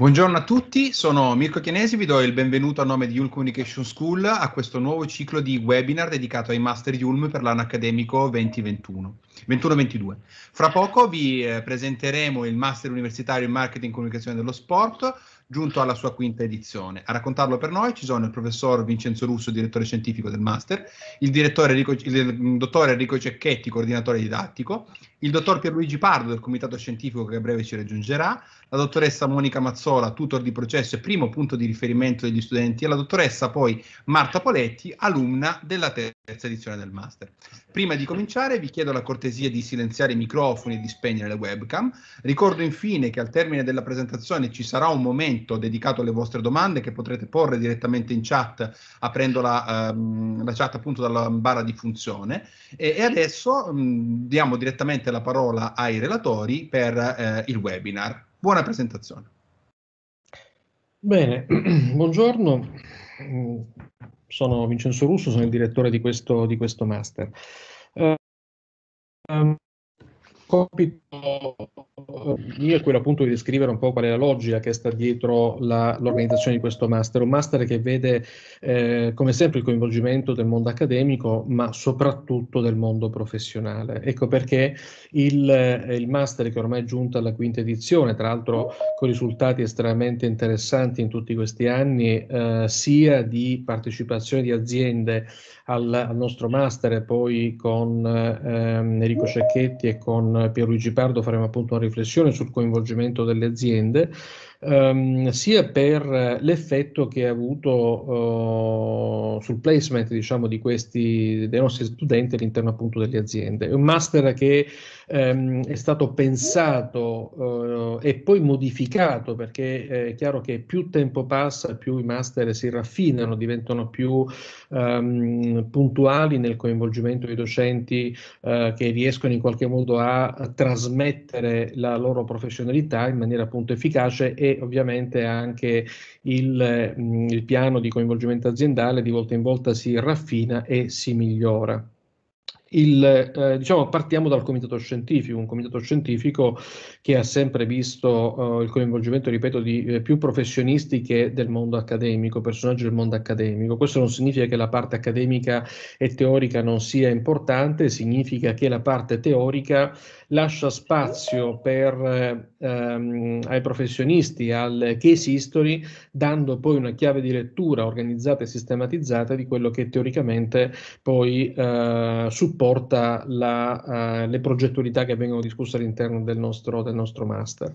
Buongiorno a tutti, sono Mirko Chienesi, vi do il benvenuto a nome di Ulm Communication School a questo nuovo ciclo di webinar dedicato ai Master di per l'anno accademico 2021-22. Fra poco vi eh, presenteremo il Master Universitario in Marketing e Comunicazione dello Sport, giunto alla sua quinta edizione. A raccontarlo per noi ci sono il professor Vincenzo Russo, direttore scientifico del master, il, Enrico, il dottore Enrico Cecchetti, coordinatore didattico, il dottor Pierluigi Pardo del comitato scientifico che a breve ci raggiungerà, la dottoressa Monica Mazzola, tutor di processo e primo punto di riferimento degli studenti, e la dottoressa poi Marta Poletti, alumna della terza edizione del master. Prima di cominciare vi chiedo la cortesia di silenziare i microfoni e di spegnere le webcam. Ricordo infine che al termine della presentazione ci sarà un momento momento dedicato alle vostre domande che potrete porre direttamente in chat aprendo la, um, ehm, la chat appunto dalla barra di funzione e, e adesso um, diamo direttamente la parola ai relatori per eh, il webinar. Buona presentazione. Bene, buongiorno, sono Vincenzo Russo, sono il direttore di questo, di questo master. Uh, compito mio è quello appunto di descrivere un po' qual è la logica che sta dietro la, l'organizzazione di questo master, un master che vede eh, come sempre il coinvolgimento del mondo accademico, ma soprattutto del mondo professionale. Ecco perché il, eh, il master che ormai è giunto alla quinta edizione, tra l'altro con risultati estremamente interessanti in tutti questi anni, eh, sia di partecipazione di aziende al, al nostro master, poi con ehm, Enrico Cecchetti e con Pierluigi Pardo faremo appunto una riflessione sul coinvolgimento delle aziende ehm, sia per eh, l'effetto che ha avuto eh, sul placement diciamo, di questi, dei nostri studenti all'interno appunto delle aziende. È un master che ehm, è stato pensato eh, e poi modificato perché eh, è chiaro che più tempo passa, più i master si raffinano, diventano più ehm, puntuali nel coinvolgimento dei docenti eh, che riescono in qualche modo a trasmettere la loro professionalità in maniera appunto efficace e ovviamente anche il, mm, il piano di coinvolgimento aziendale di volta in volta si raffina e si migliora. Il, eh, diciamo, partiamo dal comitato scientifico, un comitato scientifico che ha sempre visto eh, il coinvolgimento, ripeto, di eh, più professionisti che del mondo accademico, personaggi del mondo accademico. Questo non significa che la parte accademica e teorica non sia importante, significa che la parte teorica lascia spazio per, eh, ehm, ai professionisti, al case history, dando poi una chiave di lettura organizzata e sistematizzata di quello che teoricamente poi eh, supporta porta la, uh, le progettualità che vengono discusse all'interno del nostro, del nostro master.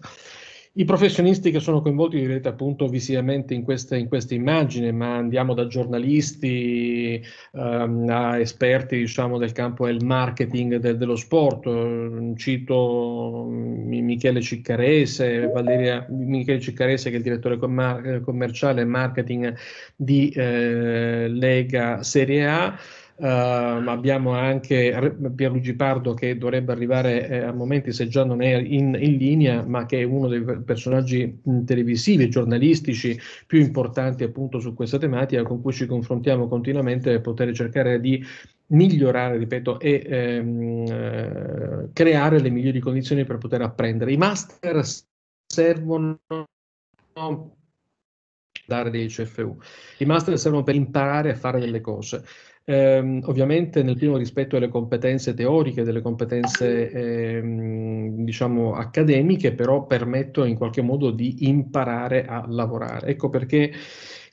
I professionisti che sono coinvolti direte appunto visivamente in questa, in questa immagine, ma andiamo da giornalisti ehm, a esperti diciamo, del campo del marketing de, dello sport, ehm, cito mm, Michele Ciccarese, Valeria, Michele Ciccarese che è il direttore eh, commerciale e marketing di eh, Lega Serie A, Uh, abbiamo anche Pierluigi Pardo che dovrebbe arrivare eh, a momenti se già non è in, in, linea, ma che è uno dei personaggi televisivi e giornalistici più importanti appunto su questa tematica con cui ci confrontiamo continuamente per poter cercare di migliorare, ripeto, e ehm, eh, creare le migliori condizioni per poter apprendere. I master servono dare dei CFU. I master servono per imparare a fare delle cose. Ehm, ovviamente nel primo rispetto alle competenze teoriche, delle competenze ehm, diciamo accademiche, però permettono in qualche modo di imparare a lavorare. Ecco perché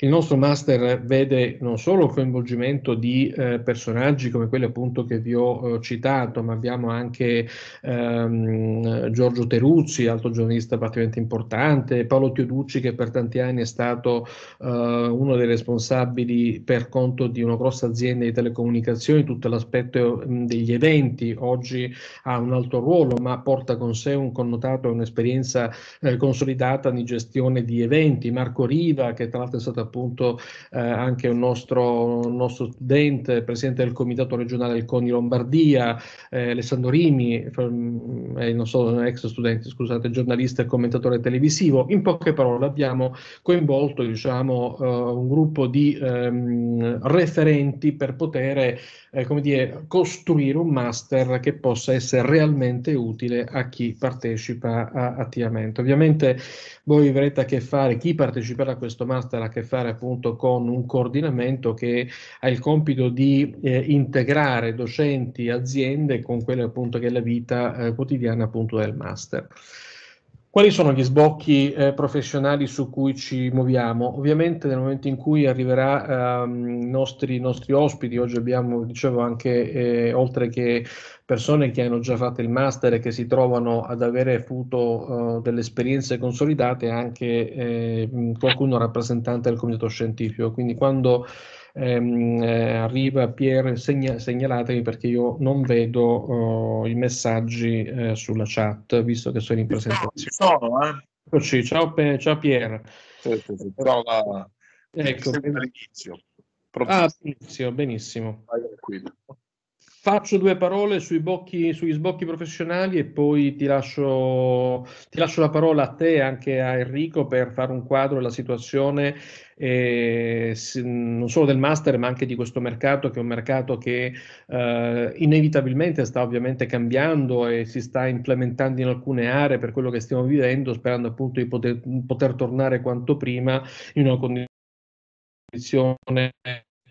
il nostro master vede non solo il coinvolgimento di eh, personaggi come quelli appunto che vi ho eh, citato, ma abbiamo anche ehm, Giorgio Teruzzi, altro giornalista particolarmente importante, Paolo Teoducci che per tanti anni è stato eh, uno dei responsabili per conto di una grossa azienda di telecomunicazioni, tutto l'aspetto mh, mm, degli eventi, oggi ha un altro ruolo, ma porta con sé un connotato, e un'esperienza eh, consolidata di gestione di eventi, Marco Riva che tra l'altro è stato appunto eh, anche un nostro, un nostro, studente, presidente del comitato regionale del CONI Lombardia, eh, Alessandro Rimi, eh, non so, ex studente, scusate, giornalista e commentatore televisivo. In poche parole abbiamo coinvolto diciamo, eh, un gruppo di ehm, referenti per poter eh, come dire, costruire un master che possa essere realmente utile a chi partecipa a attivamente. Ovviamente voi avrete a che fare, chi parteciperà a questo master a che fare fare appunto con un coordinamento che ha il compito di eh, integrare docenti, aziende con quella appunto che è la vita eh, quotidiana appunto del master. Quali sono gli sbocchi eh, professionali su cui ci muoviamo? Ovviamente nel momento in cui arriverà ehm, nostri, i nostri, ospiti, oggi abbiamo, dicevo, anche eh, oltre che persone che hanno già fatto il master e che si trovano ad avere avuto uh, delle esperienze consolidate, anche eh, qualcuno rappresentante del comitato scientifico. Quindi quando ehm, eh, arriva Pier, segna, segnalatevi perché io non vedo oh, i messaggi eh, sulla chat, visto che sono in presentazione. Sono, eh. Eccoci, ciao, Pe- ciao Pier. Certo, però la... Ecco, eh. all'inizio. Ah, benissimo, benissimo. Vai, Faccio due parole bocchi, sugli sbocchi professionali e poi ti lascio, ti lascio, la parola a te e anche a Enrico per fare un quadro della situazione eh, non solo del master ma anche di questo mercato che è un mercato che eh, inevitabilmente sta ovviamente cambiando e si sta implementando in alcune aree per quello che stiamo vivendo sperando appunto di poter, poter tornare quanto prima in una condizione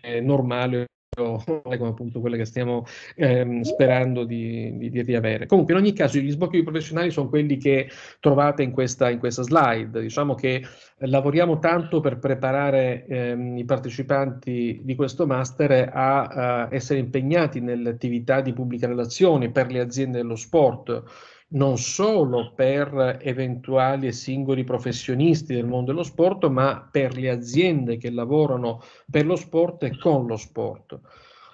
eh, normale come appunto quelle che stiamo ehm, sperando di, di, di, riavere. Comunque, in ogni caso, gli sbocchi professionali sono quelli che trovate in questa, in questa slide. Diciamo che eh, lavoriamo tanto per preparare ehm, i partecipanti di questo master a, a essere impegnati nell'attività di pubblica relazione per le aziende dello sport non solo per eventuali e singoli professionisti del mondo dello sport, ma per le aziende che lavorano per lo sport e con lo sport.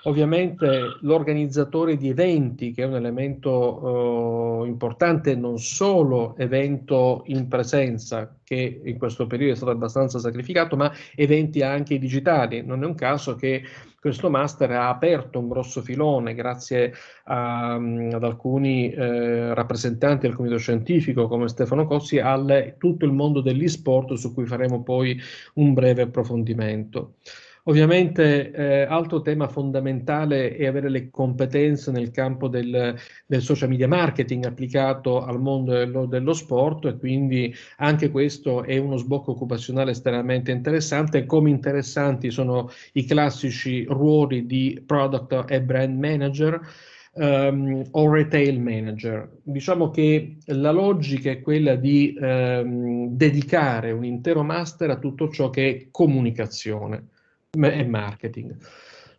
Ovviamente l'organizzatore di eventi, che è un elemento eh, importante, non solo evento in presenza, che in questo periodo è stato abbastanza sacrificato, ma eventi anche digitali. Non è un caso che questo master ha aperto un grosso filone grazie a, mm, ad alcuni eh, rappresentanti del comitato scientifico come Stefano Cossi al tutto il mondo dell'e-sport su cui faremo poi un breve approfondimento. Ovviamente eh, altro tema fondamentale è avere le competenze nel campo del, del social media marketing applicato al mondo dello, dello, sport e quindi anche questo è uno sbocco occupazionale estremamente interessante, come interessanti sono i classici ruoli di product e brand manager. Um, o retail manager. Diciamo che la logica è quella di um, dedicare un intero master a tutto ciò che è comunicazione e marketing.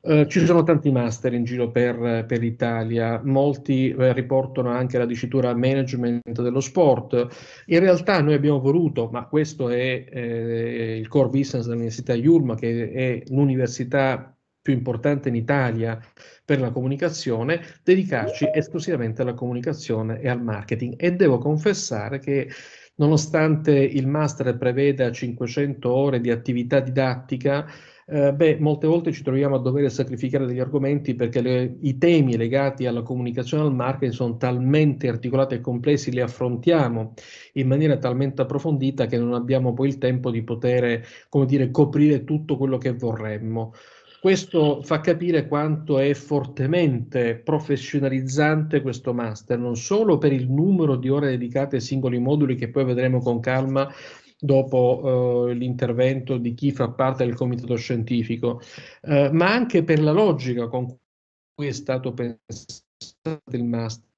Uh, ci sono tanti master in giro per, per l'Italia, molti eh, riportano anche la dicitura management dello sport. In realtà noi abbiamo voluto, ma questo è eh, il core business dell'Università Iulma, che è l'università più importante in Italia per la comunicazione, dedicarci esclusivamente alla comunicazione e al marketing. E devo confessare che nonostante il master preveda 500 ore di attività didattica, eh, beh, molte volte ci troviamo a dover sacrificare degli argomenti perché le, i temi legati alla comunicazione al marketing sono talmente articolati e complessi, li affrontiamo in maniera talmente approfondita che non abbiamo poi il tempo di poter, come dire, coprire tutto quello che vorremmo. Questo fa capire quanto è fortemente professionalizzante questo master, non solo per il numero di ore dedicate ai singoli moduli che poi vedremo con calma dopo eh, l'intervento di chi fa parte del comitato scientifico, eh, ma anche per la logica con cui è stato pensato il master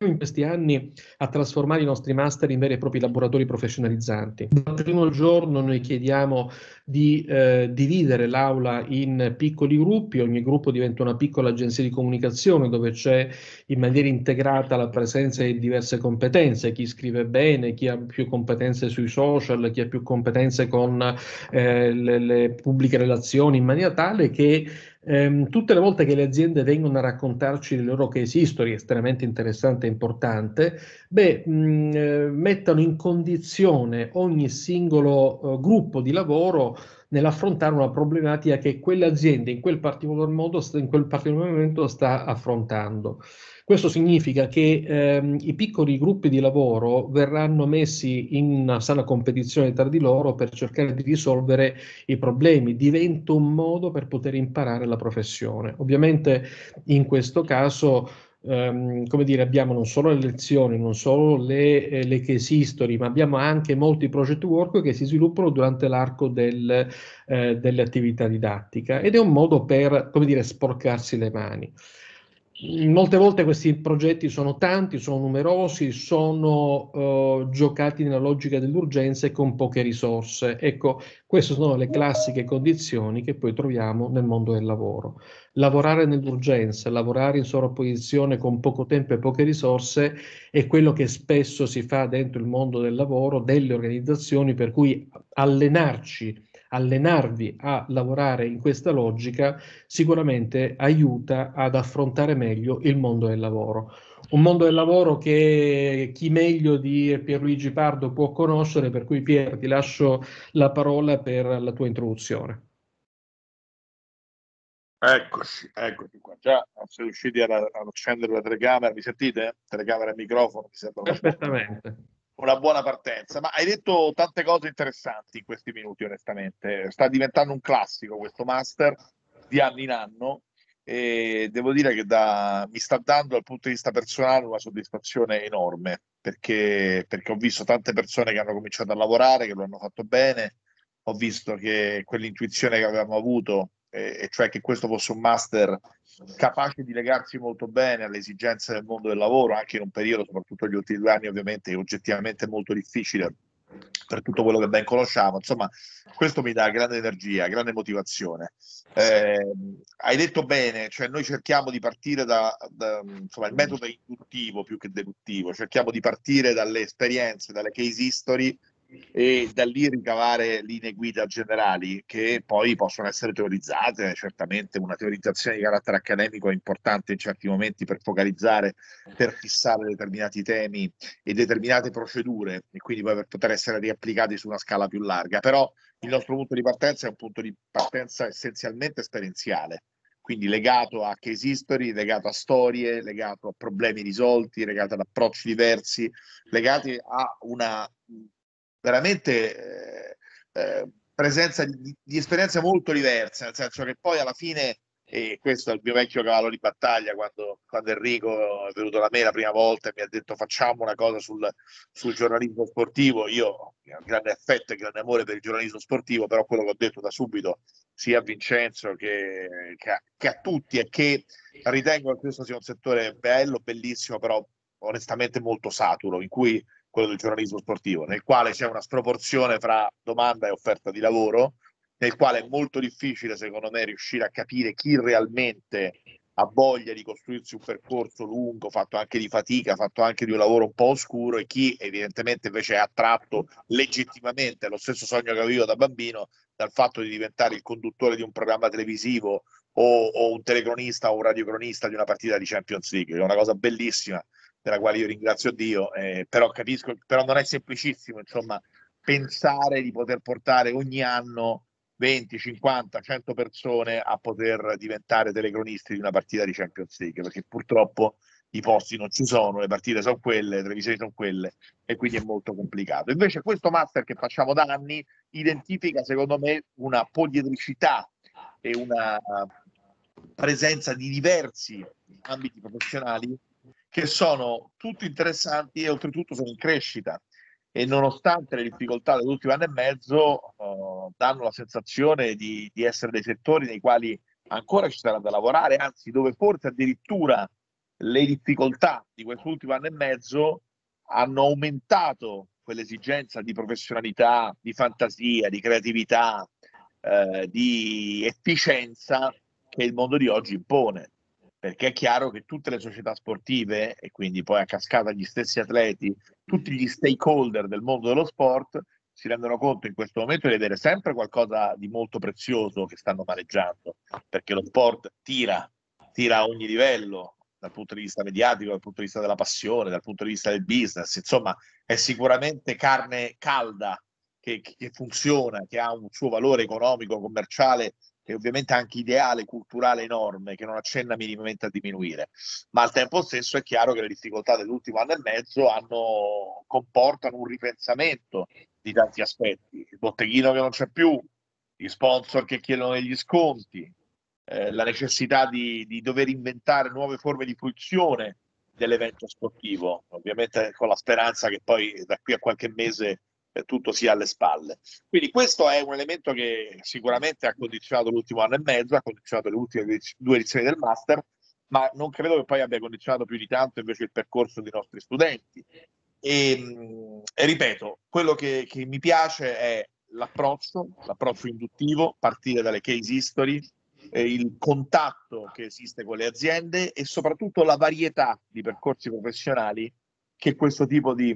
in questi anni a trasformare i nostri master in veri e propri laboratori professionalizzanti. Dal primo giorno noi chiediamo di eh, dividere l'aula in piccoli gruppi, ogni gruppo diventa una piccola agenzia di comunicazione dove c'è in maniera integrata la presenza di diverse competenze, chi scrive bene, chi ha più competenze sui social, chi ha più competenze con eh, le, le pubbliche relazioni, in maniera tale che Ehm, tutte le volte che le aziende vengono a raccontarci le loro case history, estremamente interessante e importante, beh, mh, mm, eh, mettano in condizione ogni singolo uh, gruppo di lavoro nell'affrontare una problematica che quell'azienda in quel particolar modo, in quel particolar momento sta affrontando. Questo significa che ehm, i piccoli gruppi di lavoro verranno messi in una sana competizione tra di loro per cercare di risolvere i problemi, diventa un modo per poter imparare la professione. Ovviamente in questo caso Um, come dire, abbiamo non solo le lezioni, non solo le, eh, le case history, ma abbiamo anche molti project work che si sviluppano durante l'arco del, eh, dell'attività didattica ed è un modo per, come dire, sporcarsi le mani molte volte questi progetti sono tanti, sono numerosi, sono uh, giocati nella logica dell'urgenza e con poche risorse. Ecco, queste sono le classiche condizioni che poi troviamo nel mondo del lavoro. Lavorare nell'urgenza, lavorare in sovrapposizione con poco tempo e poche risorse è quello che spesso si fa dentro il mondo del lavoro, delle organizzazioni, per cui allenarci allenarvi a lavorare in questa logica sicuramente aiuta ad affrontare meglio il mondo del lavoro. Un mondo del lavoro che chi meglio di Pierluigi Pardo può conoscere, per cui Pier ti lascio la parola per la tua introduzione. Eccoci, eccoci qua. Già sono riusciti ad accendere la telecamera, mi sentite? Telecamera e microfono, mi sembra. Perfettamente una buona partenza. Ma hai detto tante cose interessanti in questi minuti, onestamente. Sta diventando un classico questo master di anno in anno e devo dire che da, mi sta dando dal punto di vista personale una soddisfazione enorme perché, perché ho visto tante persone che hanno cominciato a lavorare, che lo hanno fatto bene, ho visto che quell'intuizione che avevamo avuto, e eh, cioè che questo fosse un master capace di legarsi molto bene alle esigenze del mondo del lavoro, anche in un periodo, soprattutto negli ultimi due anni, ovviamente oggettivamente molto difficile per tutto quello che ben conosciamo. Insomma, questo mi dà grande energia, grande motivazione. Eh, hai detto bene, cioè noi cerchiamo di partire da, da insomma, il metodo induttivo più che deduttivo, cerchiamo di partire dalle esperienze, dalle case history e da lì ricavare linee guida generali che poi possono essere teorizzate, certamente una teorizzazione di carattere accademico è importante in certi momenti per focalizzare, per fissare determinati temi e determinate procedure e quindi poi per poter essere riapplicati su una scala più larga, però il nostro punto di partenza è un punto di partenza essenzialmente esperienziale quindi legato a case history, legato a storie, legato a problemi risolti, legato ad approcci diversi, legati a una veramente eh, eh presenza di, di, esperienze molto diverse, nel senso che poi alla fine, e questo è il mio vecchio cavallo di battaglia, quando, quando Enrico è venuto da me la prima volta e mi ha detto facciamo una cosa sul, sul giornalismo sportivo, io ho grande affetto e grande amore per il giornalismo sportivo, però quello che ho detto da subito sia a Vincenzo che, che, a, che a tutti è che ritengo che questo sia un settore bello, bellissimo, però onestamente molto saturo, in cui quello del giornalismo sportivo, nel quale c'è una sproporzione fra domanda e offerta di lavoro, nel quale è molto difficile, secondo me, riuscire a capire chi realmente ha voglia di costruirsi un percorso lungo, fatto anche di fatica, fatto anche di un lavoro un po' oscuro e chi evidentemente invece è attratto legittimamente, lo stesso sogno che avevo da bambino, dal fatto di diventare il conduttore di un programma televisivo o, o un telecronista o un radiocronista di una partita di Champions League, è una cosa bellissima la quale io ringrazio Dio, eh, però capisco, però non è semplicissimo, insomma, pensare di poter portare ogni anno 20, 50, 100 persone a poter diventare telecronisti di una partita di Champions League, perché purtroppo i posti non ci sono, le partite sono quelle, le televisioni sono quelle e quindi è molto complicato. Invece questo master che facciamo da anni identifica secondo me una poliedricità e una presenza di diversi ambiti professionali che sono tutti interessanti e oltretutto sono in crescita e nonostante le difficoltà dell'ultimo anno e mezzo eh, danno la sensazione di, di, essere dei settori nei quali ancora ci sarà da lavorare, anzi dove forse addirittura le difficoltà di quest'ultimo anno e mezzo hanno aumentato quell'esigenza di professionalità, di fantasia, di creatività, eh, di efficienza che il mondo di oggi impone perché è chiaro che tutte le società sportive e quindi poi a cascata gli stessi atleti, tutti gli stakeholder del mondo dello sport si rendono conto in questo momento di avere sempre qualcosa di molto prezioso che stanno maneggiando, perché lo sport tira, tira a ogni livello, dal punto di vista mediatico, dal punto di vista della passione, dal punto di vista del business, insomma è sicuramente carne calda che, che funziona, che ha un suo valore economico, commerciale che ovviamente anche ideale culturale enorme, che non accenna minimamente a diminuire, ma al tempo stesso è chiaro che le difficoltà dell'ultimo anno e mezzo hanno, comportano un ripensamento di tanti aspetti. Il botteghino che non c'è più, gli sponsor che chiedono degli sconti, eh, la necessità di, di dover inventare nuove forme di fruizione dell'evento sportivo, ovviamente con la speranza che poi da qui a qualche mese eh, tutto sia alle spalle. Quindi questo è un elemento che sicuramente ha condizionato l'ultimo anno e mezzo, ha condizionato le ultime due edizioni del master, ma non credo che poi abbia condizionato più di tanto invece il percorso dei nostri studenti. E, ehm, e ripeto, quello che, che, mi piace è l'approccio, l'approccio induttivo, partire dalle case history, eh, il contatto che esiste con le aziende e soprattutto la varietà di percorsi professionali che questo tipo di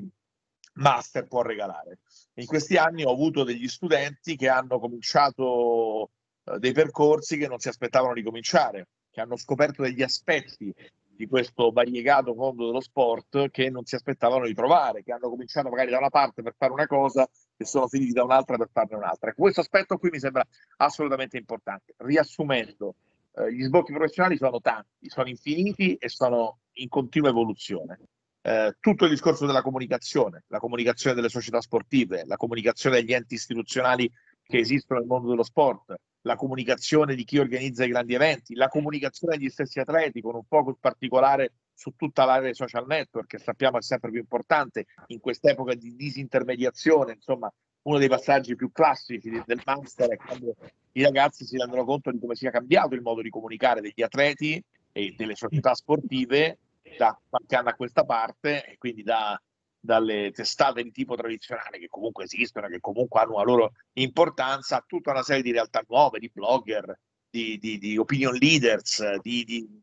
master può regalare. In questi anni ho avuto degli studenti che hanno cominciato eh, dei percorsi che non si aspettavano di cominciare, che hanno scoperto degli aspetti di questo variegato mondo dello sport che non si aspettavano di trovare, che hanno cominciato magari da una parte per fare una cosa e sono finiti da un'altra per farne un'altra. Questo aspetto qui mi sembra assolutamente importante. Riassumendo, eh, gli sbocchi professionali sono tanti, sono infiniti e sono in continua evoluzione. Eh, tutto il discorso della comunicazione, la comunicazione delle società sportive, la comunicazione degli enti istituzionali che esistono nel mondo dello sport, la comunicazione di chi organizza i grandi eventi, la comunicazione degli stessi atleti con un focus particolare su tutta l'area dei social network che sappiamo è sempre più importante in quest'epoca di disintermediazione, insomma uno dei passaggi più classici del master è quando i ragazzi si rendono conto di come sia cambiato il modo di comunicare degli atleti e delle società sportive da qualche anno a questa parte e quindi da, dalle testate di tipo tradizionale che comunque esistono, che comunque hanno una loro importanza, a tutta una serie di realtà nuove, di blogger, di, di, di opinion leaders, di, di,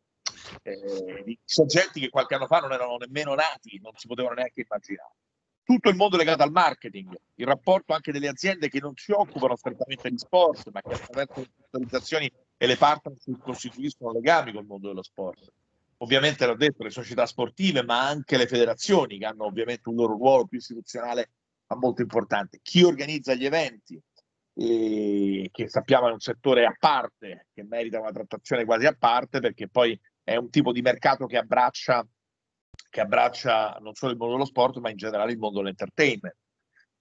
eh, di soggetti che qualche anno fa non erano nemmeno nati, non si potevano neanche immaginare. Tutto il mondo legato al marketing, il rapporto anche delle aziende che non si occupano strettamente di sport, ma che attraverso le organizzazioni e le partnership costituiscono legami col mondo dello sport ovviamente l'ho detto, le società sportive, ma anche le federazioni che hanno ovviamente un loro ruolo più istituzionale ma molto importante. Chi organizza gli eventi, eh, che sappiamo è un settore a parte, che merita una trattazione quasi a parte, perché poi è un tipo di mercato che abbraccia, che abbraccia non solo il mondo dello sport, ma in generale il mondo dell'entertainment.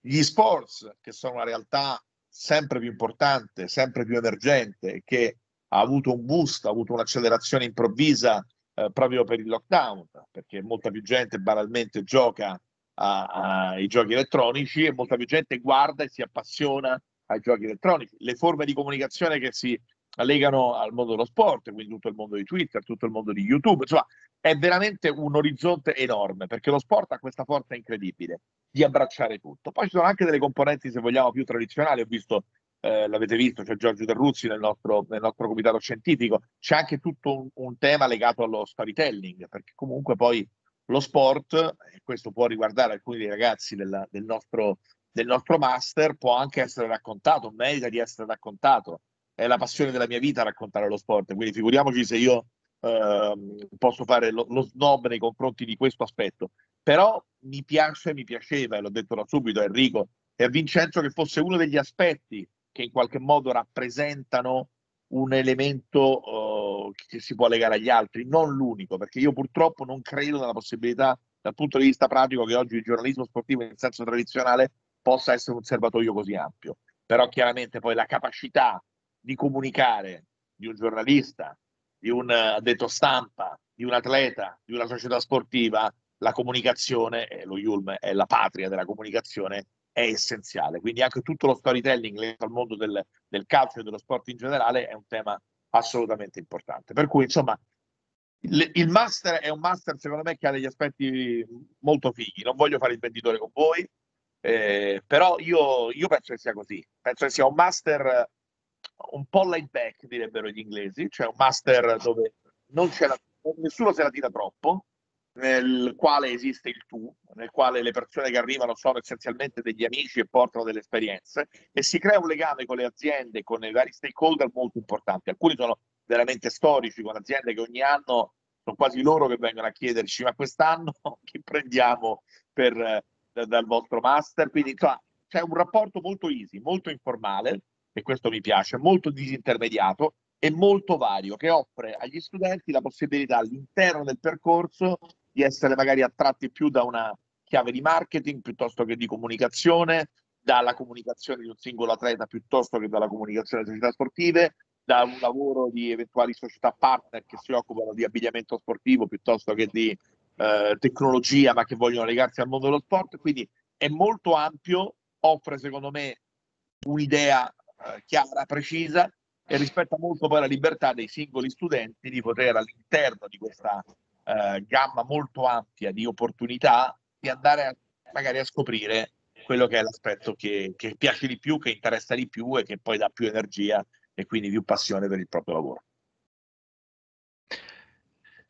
Gli sports, che sono una realtà sempre più importante, sempre più emergente, che ha avuto un boost, ha avuto un'accelerazione improvvisa eh, proprio per il lockdown, perché molta più gente banalmente gioca ai giochi elettronici e molta più gente guarda e si appassiona ai giochi elettronici. Le forme di comunicazione che si legano al mondo dello sport, quindi tutto il mondo di Twitter, tutto il mondo di YouTube, insomma è veramente un orizzonte enorme perché lo sport ha questa forza incredibile di abbracciare tutto. Poi ci sono anche delle componenti, se vogliamo, più tradizionali. Ho visto eh, l'avete visto, c'è Giorgio Terruzzi nel nostro, nel nostro comitato scientifico, c'è anche tutto un, un, tema legato allo storytelling, perché comunque poi lo sport, e questo può riguardare alcuni dei ragazzi della, del, nostro, del nostro master, può anche essere raccontato, merita di essere raccontato. È la passione della mia vita raccontare lo sport, quindi figuriamoci se io Uh, posso fare lo, lo, snob nei confronti di questo aspetto, però mi piace, mi piaceva, e l'ho detto da subito a Enrico e a Vincenzo, che fosse uno degli aspetti che in qualche modo rappresentano un elemento uh, che si può legare agli altri, non l'unico, perché io purtroppo non credo nella possibilità, dal punto di vista pratico, che oggi il giornalismo sportivo in senso tradizionale possa essere un serbatoio così ampio. Però chiaramente poi la capacità di comunicare di un giornalista, di un eh, addetto stampa, di un atleta, di una società sportiva, la comunicazione, eh, lo IULM è la patria della comunicazione, è essenziale. Quindi anche tutto lo storytelling legato al mondo del, del calcio e dello sport in generale è un tema assolutamente importante. Per cui, insomma, il master è un master, secondo me, che ha degli aspetti molto fighi. Non voglio fare il venditore con voi, eh, però io, io, penso che sia così. Penso che sia un master un po' laid back, direbbero gli inglesi, cioè un master dove non c'è la, nessuno se la tira troppo, nel quale esiste il tu, nel quale le persone che arrivano sono essenzialmente degli amici e portano delle esperienze e si crea un legame con le aziende, con i vari stakeholder molto importante. Alcuni sono veramente storici, con aziende che ogni anno sono quasi loro che vengono a chiederci ma quest'anno che prendiamo per, dal vostro master? Quindi insomma, c'è un rapporto molto easy, molto informale e questo mi piace, molto disintermediato e molto vario che offre agli studenti la possibilità all'interno del percorso di essere magari attratti più da una chiave di marketing piuttosto che di comunicazione, dalla comunicazione di un singolo atleta piuttosto che dalla comunicazione delle società sportive, da un lavoro di eventuali società partner che si occupano di abbigliamento sportivo piuttosto che di eh, tecnologia ma che vogliono legarsi al mondo dello sport. Quindi è molto ampio, offre secondo me un'idea eh, chiara, precisa e rispetta molto poi la libertà dei singoli studenti di poter all'interno di questa eh, gamma molto ampia di opportunità di andare a, magari a scoprire quello che è l'aspetto che, che piace di più, che interessa di più e che poi dà più energia e quindi più passione per il proprio lavoro.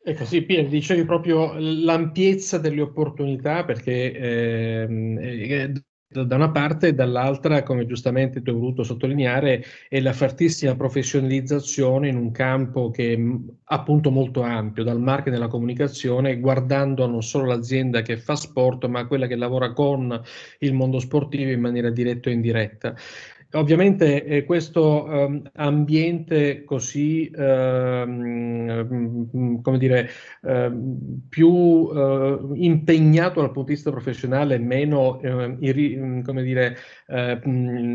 Ecco sì, Pier, dicevi proprio l'ampiezza delle opportunità perché ehm, eh, da una parte e dall'altra, come giustamente tu hai voluto sottolineare, è la fortissima professionalizzazione in un campo che è mm, appunto molto ampio, dal marketing alla comunicazione, guardando non solo l'azienda che fa sport, ma quella che lavora con il mondo sportivo in maniera diretta o indiretta. Ovviamente eh, questo um, ambiente così, um, come dire, um, più uh, impegnato dal punto di vista professionale, meno, uh, iri, mm, come dire, uh,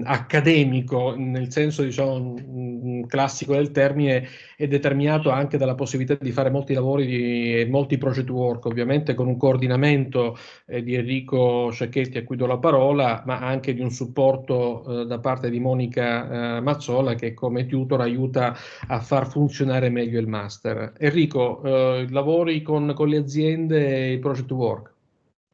accademico, nel senso, diciamo, classico del termine, è determinato anche dalla possibilità di fare molti lavori e molti project work, ovviamente con un coordinamento eh, di Enrico Sciacchetti a cui do la parola, ma anche di un supporto eh, da parte di Monica eh, Mazzola che come tutor aiuta a far funzionare meglio il master. Enrico, eh, lavori con, con le aziende e i project work?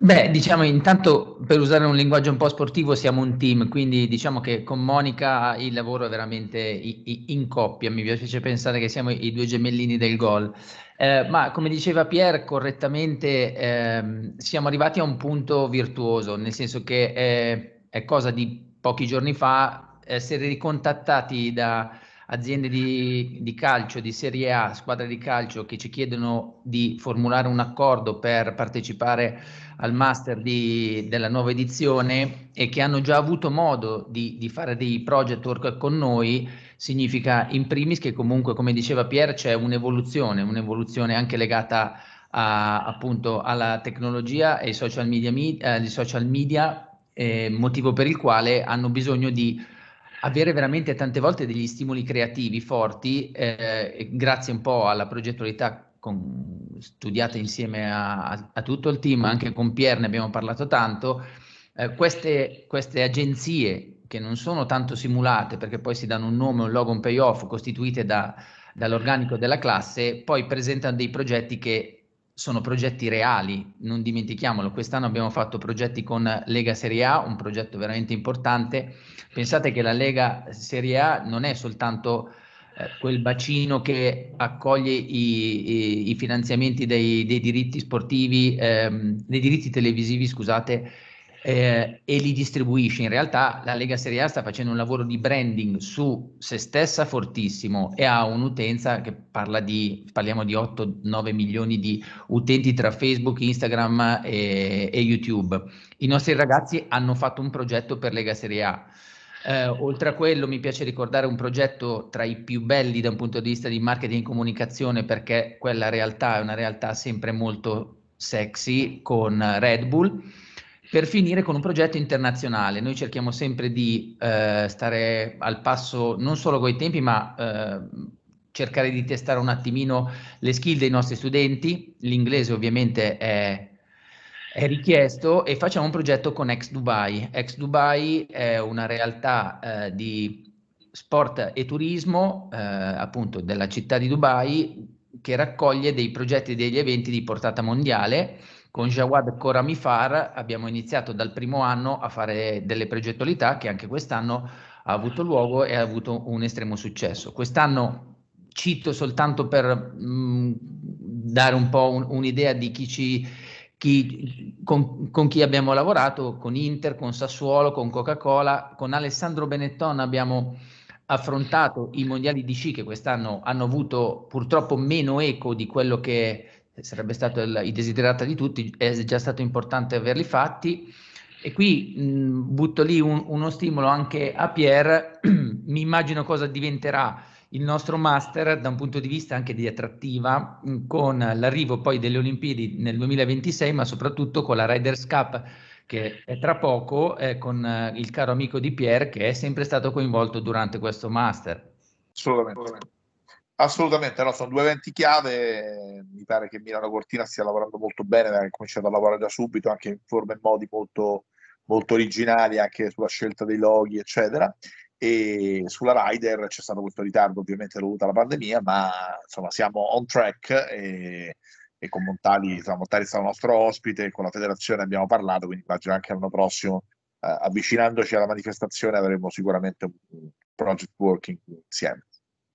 Beh, diciamo intanto per usare un linguaggio un po' sportivo siamo un team, quindi diciamo che con Monica il lavoro è veramente in coppia, mi piace pensare che siamo i due gemellini del gol. Eh, ma come diceva Pier correttamente, eh, siamo arrivati a un punto virtuoso, nel senso che è, eh, è cosa di pochi giorni fa essere ricontattati da aziende di, di, calcio, di Serie A, squadre di calcio che ci chiedono di formulare un accordo per partecipare a al master di, della nuova edizione e che hanno già avuto modo di, di, fare dei project work con noi, significa in primis che comunque, come diceva Pier, c'è un'evoluzione, un'evoluzione anche legata a, appunto alla tecnologia e ai social media, eh, social media eh, motivo per il quale hanno bisogno di avere veramente tante volte degli stimoli creativi forti, eh, grazie un po' alla progettualità con, studiate insieme a, a, tutto il team, anche con Pier ne abbiamo parlato tanto, eh, queste, queste agenzie che non sono tanto simulate perché poi si danno un nome, un logo, un payoff costituite da, dall'organico della classe, poi presentano dei progetti che sono progetti reali, non dimentichiamolo, quest'anno abbiamo fatto progetti con Lega Serie A, un progetto veramente importante, pensate che la Lega Serie A non è soltanto eh, quel bacino che accoglie i, i, i finanziamenti dei, dei, diritti sportivi, ehm, dei diritti televisivi, scusate, eh, e li distribuisce. In realtà la Lega Serie A sta facendo un lavoro di branding su se stessa fortissimo e ha un'utenza che parla di, parliamo di 8-9 milioni di utenti tra Facebook, Instagram e, eh, e YouTube. I nostri ragazzi hanno fatto un progetto per Lega Serie A. Eh, oltre a quello mi piace ricordare un progetto tra i più belli da un punto di vista di marketing e comunicazione perché quella realtà è una realtà sempre molto sexy con Red Bull, per finire con un progetto internazionale. Noi cerchiamo sempre di eh, stare al passo non solo con i tempi ma eh, cercare di testare un attimino le skill dei nostri studenti, l'inglese ovviamente è è richiesto e facciamo un progetto con Ex Dubai. Ex Dubai è una realtà eh, di sport e turismo, eh, appunto della città di Dubai, che raccoglie dei progetti e degli eventi di portata mondiale. Con Jawad Koramifar abbiamo iniziato dal primo anno a fare delle progettualità che anche quest'anno ha avuto luogo e ha avuto un estremo successo. Quest'anno cito soltanto per mh, mm, dare un po' un, un'idea di chi ci chi, con, con, chi abbiamo lavorato, con Inter, con Sassuolo, con Coca-Cola, con Alessandro Benetton abbiamo affrontato i mondiali di sci che quest'anno hanno avuto purtroppo meno eco di quello che sarebbe stato il, il desiderato di tutti, è già stato importante averli fatti. E qui mh, butto lì un, uno stimolo anche a Pierre, mi immagino cosa diventerà il nostro master da un punto di vista anche di attrattiva con l'arrivo poi delle Olimpiadi nel 2026 ma soprattutto con la Riders Cup che è tra poco eh, con eh, il caro amico di Pierre che è sempre stato coinvolto durante questo master. Assolutamente. Assolutamente, no, sono due eventi chiave, eh, mi pare che Milano Cortina stia lavorando molto bene, ha cominciato a lavorare da subito anche in forme e modi molto, molto originali anche sulla scelta dei loghi, eccetera e sulla Rider c'è stato questo ritardo ovviamente dovuto alla pandemia, ma insomma siamo on track e, e con Montali, insomma, Montali è stato nostro ospite, con la federazione abbiamo parlato, quindi immagino anche l'anno prossimo eh, avvicinandoci alla manifestazione avremo sicuramente un project working insieme.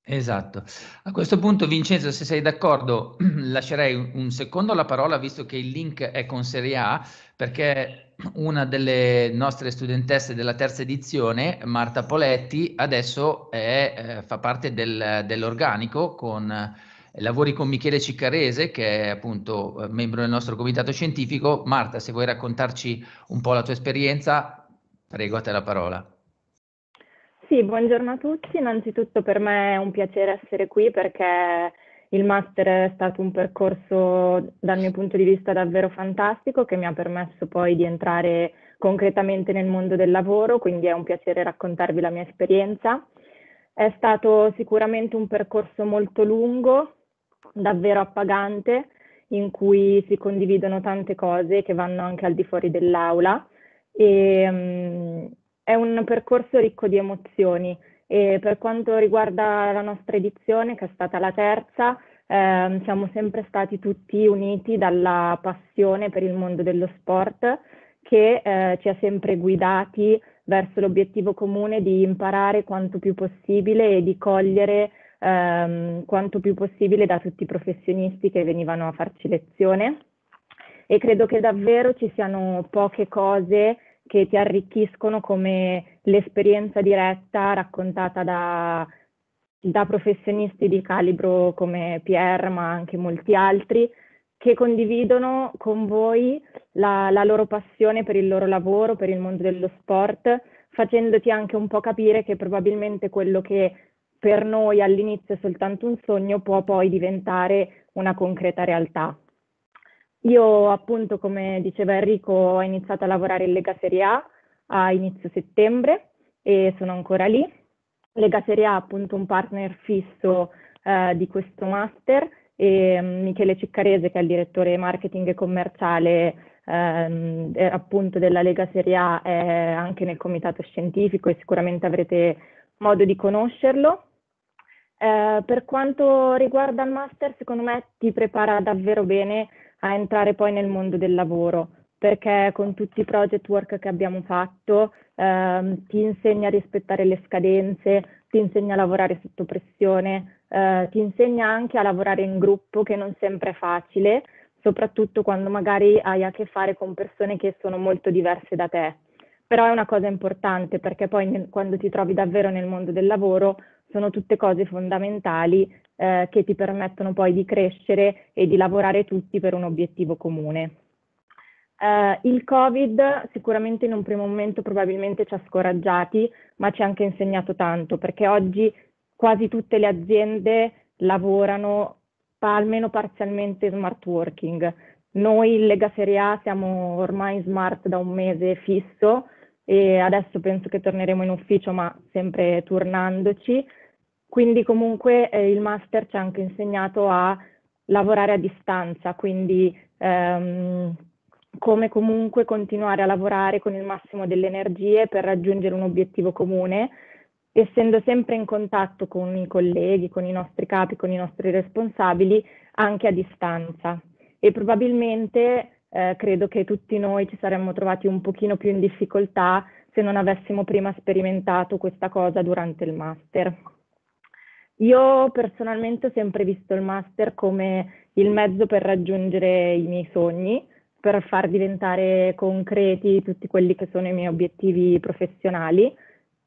Esatto. A questo punto, Vincenzo, se sei d'accordo, lascerei un secondo la parola, visto che il link è con Serie A, perché una delle nostre studentesse della terza edizione, Marta Poletti, adesso è, eh, fa parte del, dell'organico con eh, lavori con Michele Ciccarese, che è appunto eh, membro del nostro comitato scientifico. Marta, se vuoi raccontarci un po' la tua esperienza, prego a te la parola. Sì, buongiorno a tutti. Innanzitutto per me è un piacere essere qui perché il master è stato un percorso dal mio punto di vista davvero fantastico che mi ha permesso poi di entrare concretamente nel mondo del lavoro, quindi è un piacere raccontarvi la mia esperienza. È stato sicuramente un percorso molto lungo, davvero appagante, in cui si condividono tante cose che vanno anche al di fuori dell'aula e mm, è un percorso ricco di emozioni e per quanto riguarda la nostra edizione, che è stata la terza, eh, siamo sempre stati tutti uniti dalla passione per il mondo dello sport che eh, ci ha sempre guidati verso l'obiettivo comune di imparare quanto più possibile e di cogliere ehm, quanto più possibile da tutti i professionisti che venivano a farci lezione. E credo che davvero ci siano poche cose che ti arricchiscono come l'esperienza diretta raccontata da, da professionisti di calibro come Pierre, ma anche molti altri, che condividono con voi la, la, loro passione per il loro lavoro, per il mondo dello sport, facendoti anche un po' capire che probabilmente quello che per noi all'inizio è soltanto un sogno può poi diventare una concreta realtà. Io appunto, come diceva Enrico, ho iniziato a lavorare in Lega Serie A a inizio settembre e sono ancora lì. Lega Serie A è appunto un partner fisso eh, di questo master e mm, Michele Ciccarese che è il direttore marketing e commerciale ehm, appunto della Lega Serie A è anche nel comitato scientifico e sicuramente avrete modo di conoscerlo. Eh, per quanto riguarda il master secondo me ti prepara davvero bene a entrare poi nel mondo del lavoro, perché con tutti i project work che abbiamo fatto ehm, ti insegna a rispettare le scadenze, ti insegna a lavorare sotto pressione, eh, ti insegna anche a lavorare in gruppo, che non sempre è facile, soprattutto quando magari hai a che fare con persone che sono molto diverse da te. Però è una cosa importante perché poi nel, quando ti trovi davvero nel mondo del lavoro sono tutte cose fondamentali eh, che ti permettono poi di crescere e di lavorare tutti per un obiettivo comune. Eh, il Covid sicuramente in un primo momento probabilmente ci ha scoraggiati, ma ci ha anche insegnato tanto, perché oggi quasi tutte le aziende lavorano almeno parzialmente smart working. Noi in Lega Serie A siamo ormai smart da un mese fisso e adesso penso che torneremo in ufficio, ma sempre turnandoci. Quindi comunque eh, il master ci ha anche insegnato a lavorare a distanza, quindi ehm, come comunque continuare a lavorare con il massimo delle energie per raggiungere un obiettivo comune, essendo sempre in contatto con i colleghi, con i nostri capi, con i nostri responsabili, anche a distanza. E probabilmente eh, credo che tutti noi ci saremmo trovati un pochino più in difficoltà se non avessimo prima sperimentato questa cosa durante il master. Io personalmente ho sempre visto il master come il mezzo per raggiungere i miei sogni, per far diventare concreti tutti quelli che sono i miei obiettivi professionali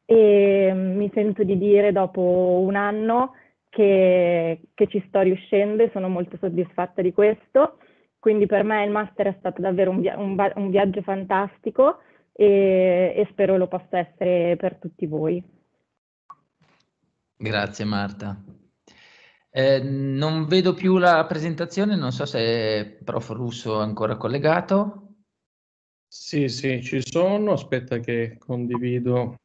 e mm, mi sento di dire dopo un anno che, che ci sto riuscendo e sono molto soddisfatta di questo. Quindi per me il master è stato davvero un, via- un, va- un viaggio fantastico e, e spero lo possa essere per tutti voi. Grazie Marta. Eh, non vedo più la presentazione, non so se prof. Russo è ancora collegato. Sì, sì, ci sono. Aspetta che condivido.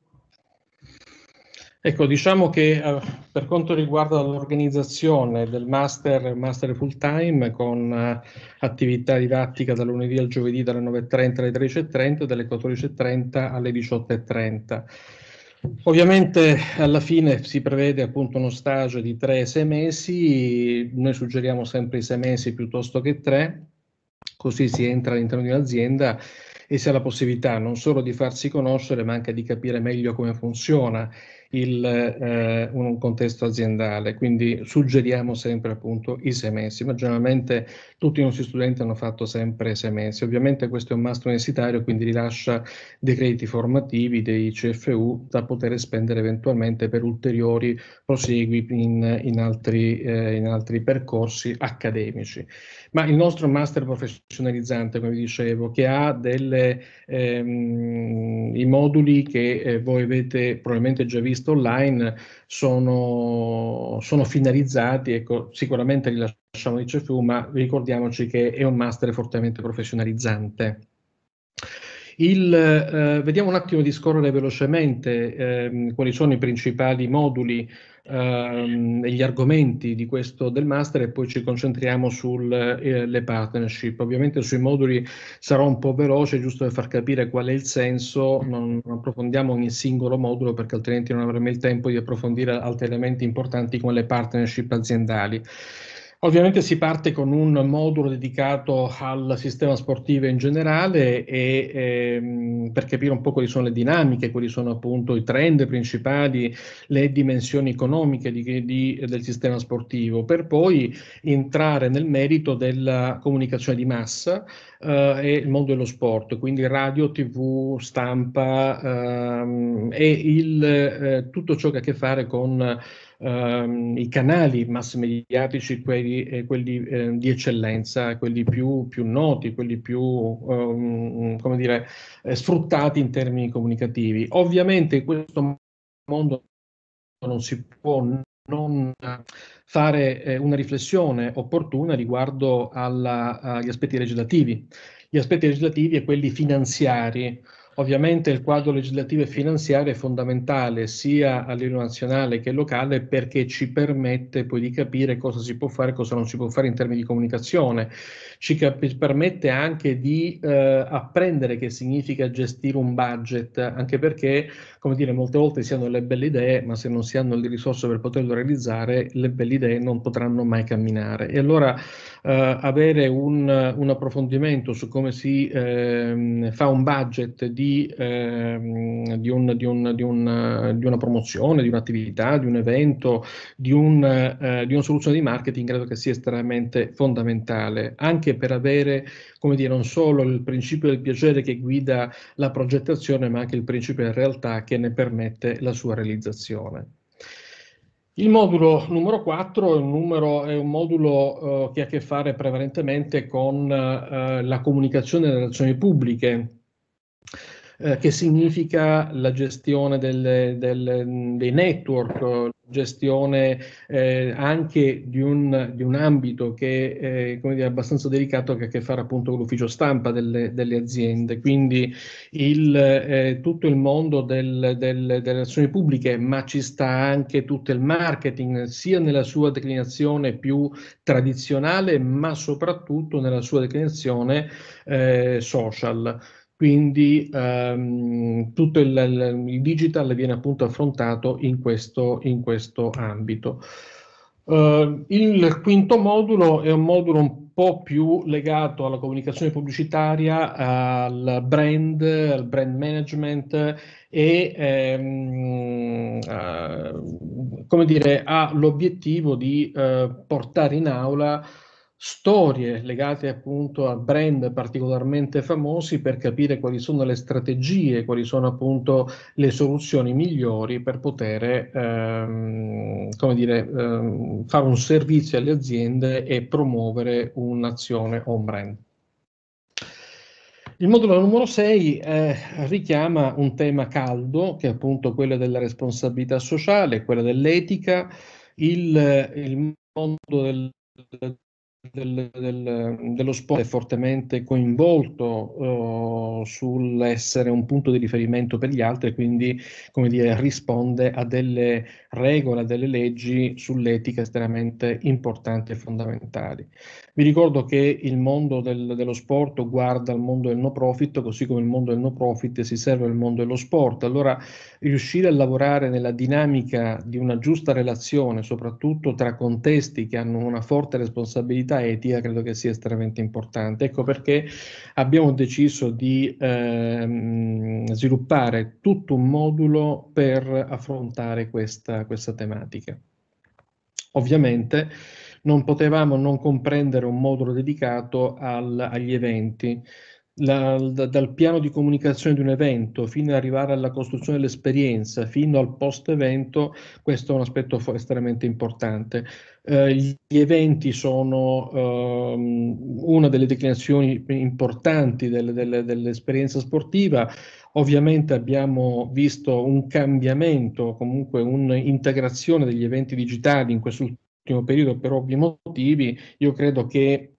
Ecco, diciamo che eh, per quanto riguarda l'organizzazione del master, master full time con eh, attività didattica da lunedì al giovedì dalle 9.30 alle 13.30 e dalle 14.30 alle 18.30 Ovviamente alla fine si prevede appunto uno stage di 3-6 mesi, noi suggeriamo sempre i 6 mesi piuttosto che 3, così si entra all'interno di un'azienda e si ha la possibilità non solo di farsi conoscere ma anche di capire meglio come funziona il, eh, un contesto aziendale, quindi suggeriamo sempre appunto i sei mesi, ma generalmente tutti i nostri studenti hanno fatto sempre sei mesi. Ovviamente questo è un master universitario, quindi rilascia dei crediti formativi, dei CFU da poter spendere eventualmente per ulteriori prosegui in, in, altri, eh, in altri percorsi accademici. Ma il nostro master professionalizzante, come vi dicevo, che ha delle, ehm, i moduli che eh, voi avete probabilmente già visto visto online sono, sono finalizzati, ecco, sicuramente li lasciamo di CFU, ma ricordiamoci che è un master fortemente professionalizzante. Il, eh, vediamo un attimo di scorrere velocemente eh, quali sono i principali moduli e ehm, gli argomenti di questo del master e poi ci concentriamo sulle eh, partnership. Ovviamente sui moduli sarò un po' veloce, giusto per far capire qual è il senso, non, non approfondiamo ogni singolo modulo perché altrimenti non avremo il tempo di approfondire altri elementi importanti come le partnership aziendali. Ovviamente si parte con un modulo dedicato al sistema sportivo in generale e, ehm, per capire un po' quali sono le dinamiche, quali sono appunto i trend principali, le dimensioni economiche di, di, del sistema sportivo, per poi entrare nel merito della comunicazione di massa eh, e il mondo dello sport, quindi radio, tv, stampa ehm, e il, eh, tutto ciò che ha a che fare con ehm, i canali mass mediatici, quelli, eh, quelli eh, di eccellenza, quelli più, più noti, quelli più ehm, come dire, eh, sfruttati in termini comunicativi. Ovviamente in questo mondo non si può non fare eh, una riflessione opportuna riguardo alla, agli aspetti legislativi, gli aspetti legislativi e quelli finanziari. Ovviamente il quadro legislativo e finanziario è fondamentale sia a livello nazionale che locale perché ci permette poi di capire cosa si può fare e cosa non si può fare in termini di comunicazione ci cap- permette anche di eh, apprendere che significa gestire un budget, anche perché, come dire, molte volte si hanno le belle idee, ma se non si hanno le risorse per poterlo realizzare, le belle idee non potranno mai camminare. E allora eh, avere un, un, approfondimento su come si eh, fa un budget di, ehm, di, un, di, un, di, una promozione, di un'attività, di un evento, di, eh, una soluzione di marketing, credo che sia estremamente fondamentale, anche anche per avere, come dire, non solo il principio del piacere che guida la progettazione, ma anche il principio della realtà che ne permette la sua realizzazione. Il modulo numero 4 è un, numero, è un modulo eh, che ha a che fare prevalentemente con eh, la comunicazione delle azioni pubbliche, eh, che significa la gestione delle, delle, dei network, eh, gestione eh, anche di un, di un, ambito che è eh, come dire, abbastanza delicato che ha a che fare appunto con l'ufficio stampa delle, delle aziende. Quindi il, eh, tutto il mondo del, del, delle relazioni pubbliche, ma ci sta anche tutto il marketing, sia nella sua declinazione più tradizionale, ma soprattutto nella sua declinazione eh, social. Quindi ehm, tutto il, il, digital viene appunto affrontato in questo, in questo ambito. Uh, il quinto modulo è un modulo un po' più legato alla comunicazione pubblicitaria, al brand, al brand management e ehm, uh, come dire, ha l'obiettivo di uh, portare in aula storie legate appunto a brand particolarmente famosi per capire quali sono le strategie, quali sono appunto le soluzioni migliori per poter ehm, come dire, ehm, fare un servizio alle aziende e promuovere un'azione on brand. Il modulo numero 6 eh, richiama un tema caldo che è appunto quello della responsabilità sociale, quella dell'etica, il, il mondo del del, del, dello sport è fortemente coinvolto uh, sull'essere un punto di riferimento per gli altri, quindi come dire, risponde a delle regola delle leggi sull'etica estremamente importanti e fondamentali. Vi ricordo che il mondo del, dello sport guarda il mondo del no profit, così come il mondo del no profit si serve al mondo dello sport. Allora riuscire a lavorare nella dinamica di una giusta relazione, soprattutto tra contesti che hanno una forte responsabilità etica, credo che sia estremamente importante. Ecco perché abbiamo deciso di ehm, sviluppare tutto un modulo per affrontare questa questa, tematica. Ovviamente non potevamo non comprendere un modulo dedicato al, agli eventi. La, dal piano di comunicazione di un evento fino ad arrivare alla costruzione dell'esperienza, fino al post-evento, questo è un aspetto estremamente importante. Eh, gli eventi sono ehm, una delle declinazioni importanti delle, delle, dell'esperienza sportiva, Ovviamente abbiamo visto un cambiamento, comunque un'integrazione degli eventi digitali in quest'ultimo periodo per ovvi motivi. Io credo che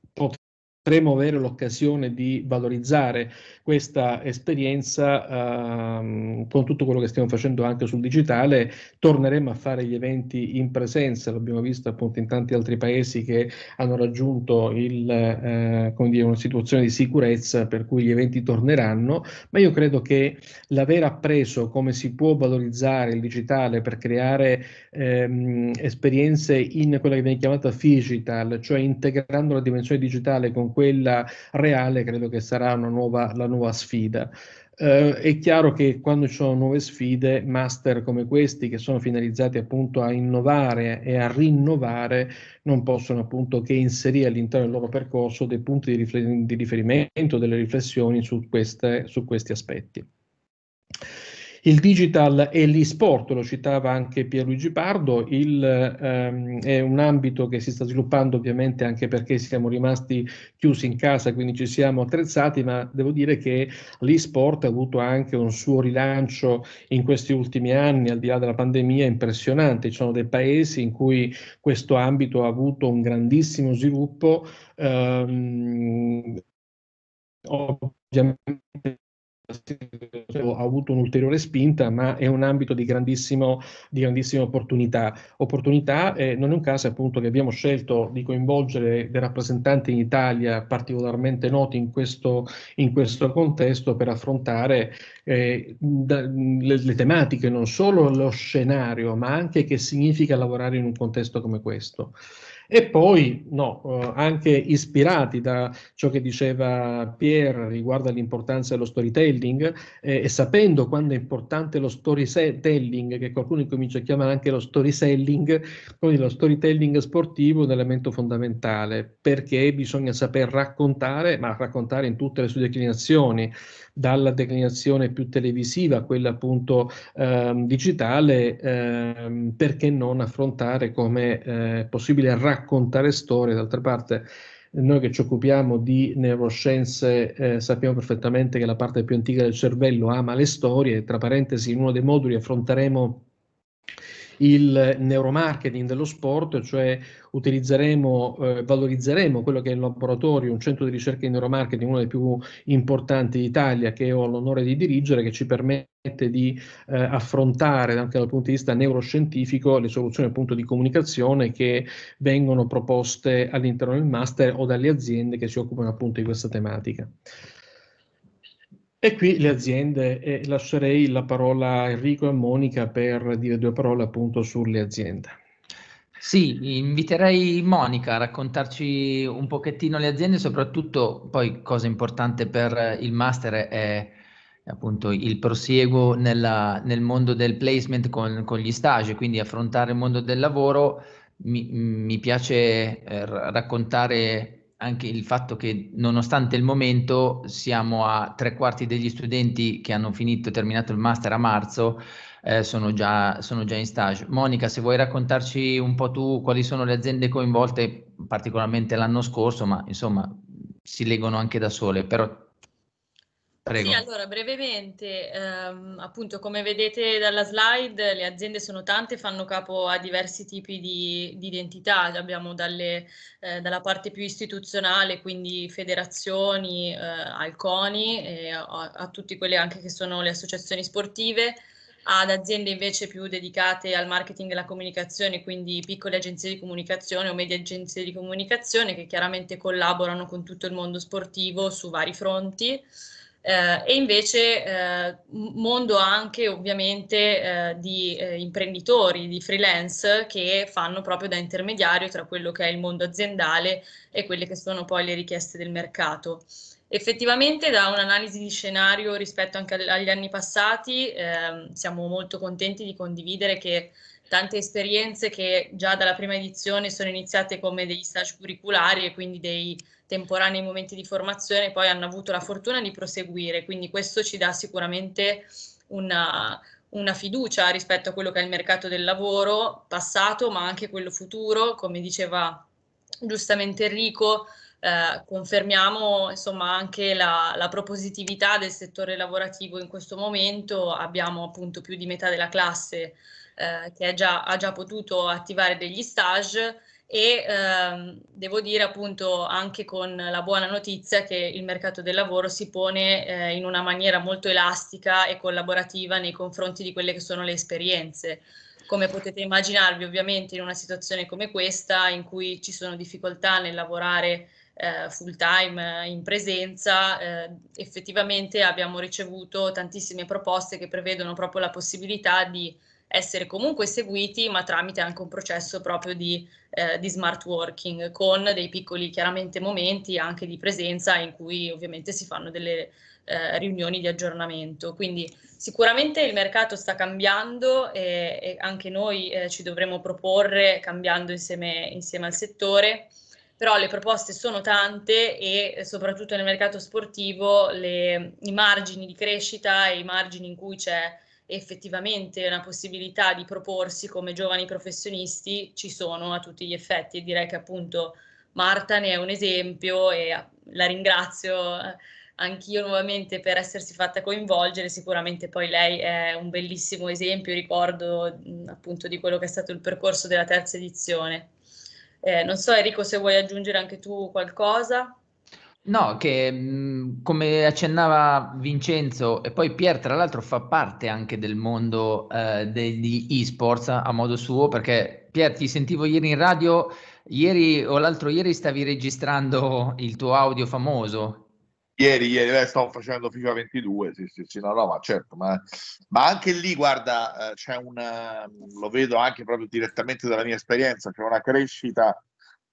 Potremmo avere l'occasione di valorizzare questa esperienza ehm, con tutto quello che stiamo facendo anche sul digitale. Torneremo a fare gli eventi in presenza, l'abbiamo visto appunto in tanti altri paesi che hanno raggiunto il, eh, dire, una situazione di sicurezza per cui gli eventi torneranno, ma io credo che l'aver appreso come si può valorizzare il digitale per creare ehm, esperienze in quella che viene chiamata digital, cioè integrando la dimensione digitale con quella reale credo che sarà nuova, la nuova sfida. Uh, è chiaro che quando ci sono nuove sfide, master come questi, che sono finalizzati appunto a innovare e a rinnovare, non possono appunto che inserire all'interno del loro percorso dei punti di, rifer- di riferimento, delle riflessioni su, queste, su questi aspetti. Il digital e l'e-sport, lo citava anche Pierluigi Pardo, il, ehm, è un ambito che si sta sviluppando ovviamente anche perché siamo rimasti chiusi in casa, quindi ci siamo attrezzati, ma devo dire che l'e-sport ha avuto anche un suo rilancio in questi ultimi anni, al di là della pandemia, impressionante. Ci sono dei paesi in cui questo ambito ha avuto un grandissimo sviluppo. Ehm, ovviamente cioè, ha avuto un'ulteriore spinta, ma è un ambito di, grandissima opportunità. Opportunità, eh, non è un caso appunto che abbiamo scelto di coinvolgere dei rappresentanti in Italia particolarmente noti in questo, in questo contesto per affrontare eh, da, le, le tematiche, non solo lo scenario, ma anche che significa lavorare in un contesto come questo. E poi, no, eh, anche ispirati da ciò che diceva Pierre riguardo all'importanza dello storytelling eh, e sapendo quanto è importante lo storytelling, che qualcuno comincia a chiamare anche lo storytelling, quindi lo storytelling sportivo è un elemento fondamentale perché bisogna saper raccontare, ma raccontare in tutte le sue declinazioni, dalla declinazione più televisiva a quella appunto ehm, digitale, ehm, perché non affrontare come eh, possibile raccontare storie? D'altra parte noi che ci occupiamo di neuroscienze eh, sappiamo perfettamente che la parte più antica del cervello ama le storie, tra parentesi in uno dei moduli affronteremo il neuromarketing dello sport, cioè utilizzeremo, eh, valorizzeremo quello che è il laboratorio, un centro di ricerca in neuromarketing, uno dei più importanti d'Italia che ho l'onore di dirigere, che ci permette di eh, affrontare anche dal punto di vista neuroscientifico le soluzioni appunto di comunicazione che vengono proposte all'interno del master o dalle aziende che si occupano appunto di questa tematica. E qui le aziende, e lascerei la parola a Enrico e Monica per dire due parole appunto sulle aziende. Sì, inviterei Monica a raccontarci un pochettino le aziende, soprattutto poi cosa importante per il master è appunto il prosieguo nella, nel mondo del placement con, con, gli stage, quindi affrontare il mondo del lavoro. Mi, mi piace eh, raccontare anche il fatto che nonostante il momento siamo a tre quarti degli studenti che hanno finito, terminato il master a marzo, eh, sono, già, sono già in stage. Monica, se vuoi raccontarci un po' tu quali sono le aziende coinvolte, particolarmente l'anno scorso, ma insomma si leggono anche da sole, però Prego. Sì, allora brevemente, ehm, appunto come vedete dalla slide le aziende sono tante, fanno capo a diversi tipi di, di identità, abbiamo dalle, eh, dalla parte più istituzionale, quindi federazioni, eh, al CONI, a, a tutte quelle anche che sono le associazioni sportive, ad aziende invece più dedicate al marketing e alla comunicazione, quindi piccole agenzie di comunicazione o medie agenzie di comunicazione che chiaramente collaborano con tutto il mondo sportivo su vari fronti eh, e invece eh, mondo anche ovviamente eh, di eh, imprenditori, di freelance che fanno proprio da intermediario tra quello che è il mondo aziendale e quelle che sono poi le richieste del mercato. Effettivamente da un'analisi di scenario rispetto anche agli anni passati ehm, siamo molto contenti di condividere che tante esperienze che già dalla prima edizione sono iniziate come degli stage curriculari e quindi dei temporanei momenti di formazione, poi hanno avuto la fortuna di proseguire, quindi questo ci dà sicuramente una, una fiducia rispetto a quello che è il mercato del lavoro passato, ma anche quello futuro, come diceva giustamente Enrico, eh, confermiamo insomma anche la, la, propositività del settore lavorativo in questo momento, abbiamo appunto più di metà della classe eh, che già, ha già potuto attivare degli stage e ehm, devo dire appunto anche con la buona notizia che il mercato del lavoro si pone eh, in una maniera molto elastica e collaborativa nei confronti di quelle che sono le esperienze. Come potete immaginarvi ovviamente in una situazione come questa in cui ci sono difficoltà nel lavorare eh, full time eh, in presenza, eh, effettivamente abbiamo ricevuto tantissime proposte che prevedono proprio la possibilità di essere comunque seguiti, ma tramite anche un processo proprio di, eh, di, smart working, con dei piccoli chiaramente momenti anche di presenza in cui ovviamente si fanno delle eh, riunioni di aggiornamento. Quindi sicuramente il mercato sta cambiando e, e anche noi eh, ci dovremo proporre cambiando insieme, insieme al settore però le proposte sono tante e soprattutto nel mercato sportivo le, i margini di crescita e i margini in cui c'è effettivamente una possibilità di proporsi come giovani professionisti ci sono a tutti gli effetti. Direi che appunto Marta ne è un esempio e ah, la ringrazio eh, anch'io nuovamente per essersi fatta coinvolgere, sicuramente poi lei è un bellissimo esempio, ricordo appunto di quello che è stato il percorso della terza edizione. Eh, non so Enrico se vuoi aggiungere anche tu qualcosa. No, che mhmm, come accennava Vincenzo, e poi Pier tra l'altro fa parte anche del mondo eh, degli esports a modo suo, perché Pier ti sentivo ieri in radio, ieri o l'altro ieri stavi registrando il tuo audio famoso. Ieri, ieri, beh, stavo facendo FIFA 22, sì, sì, sì, no, no, ma certo, ma, ma anche lì, guarda, eh, c'è un, lo vedo anche proprio direttamente dalla mia esperienza, c'è una crescita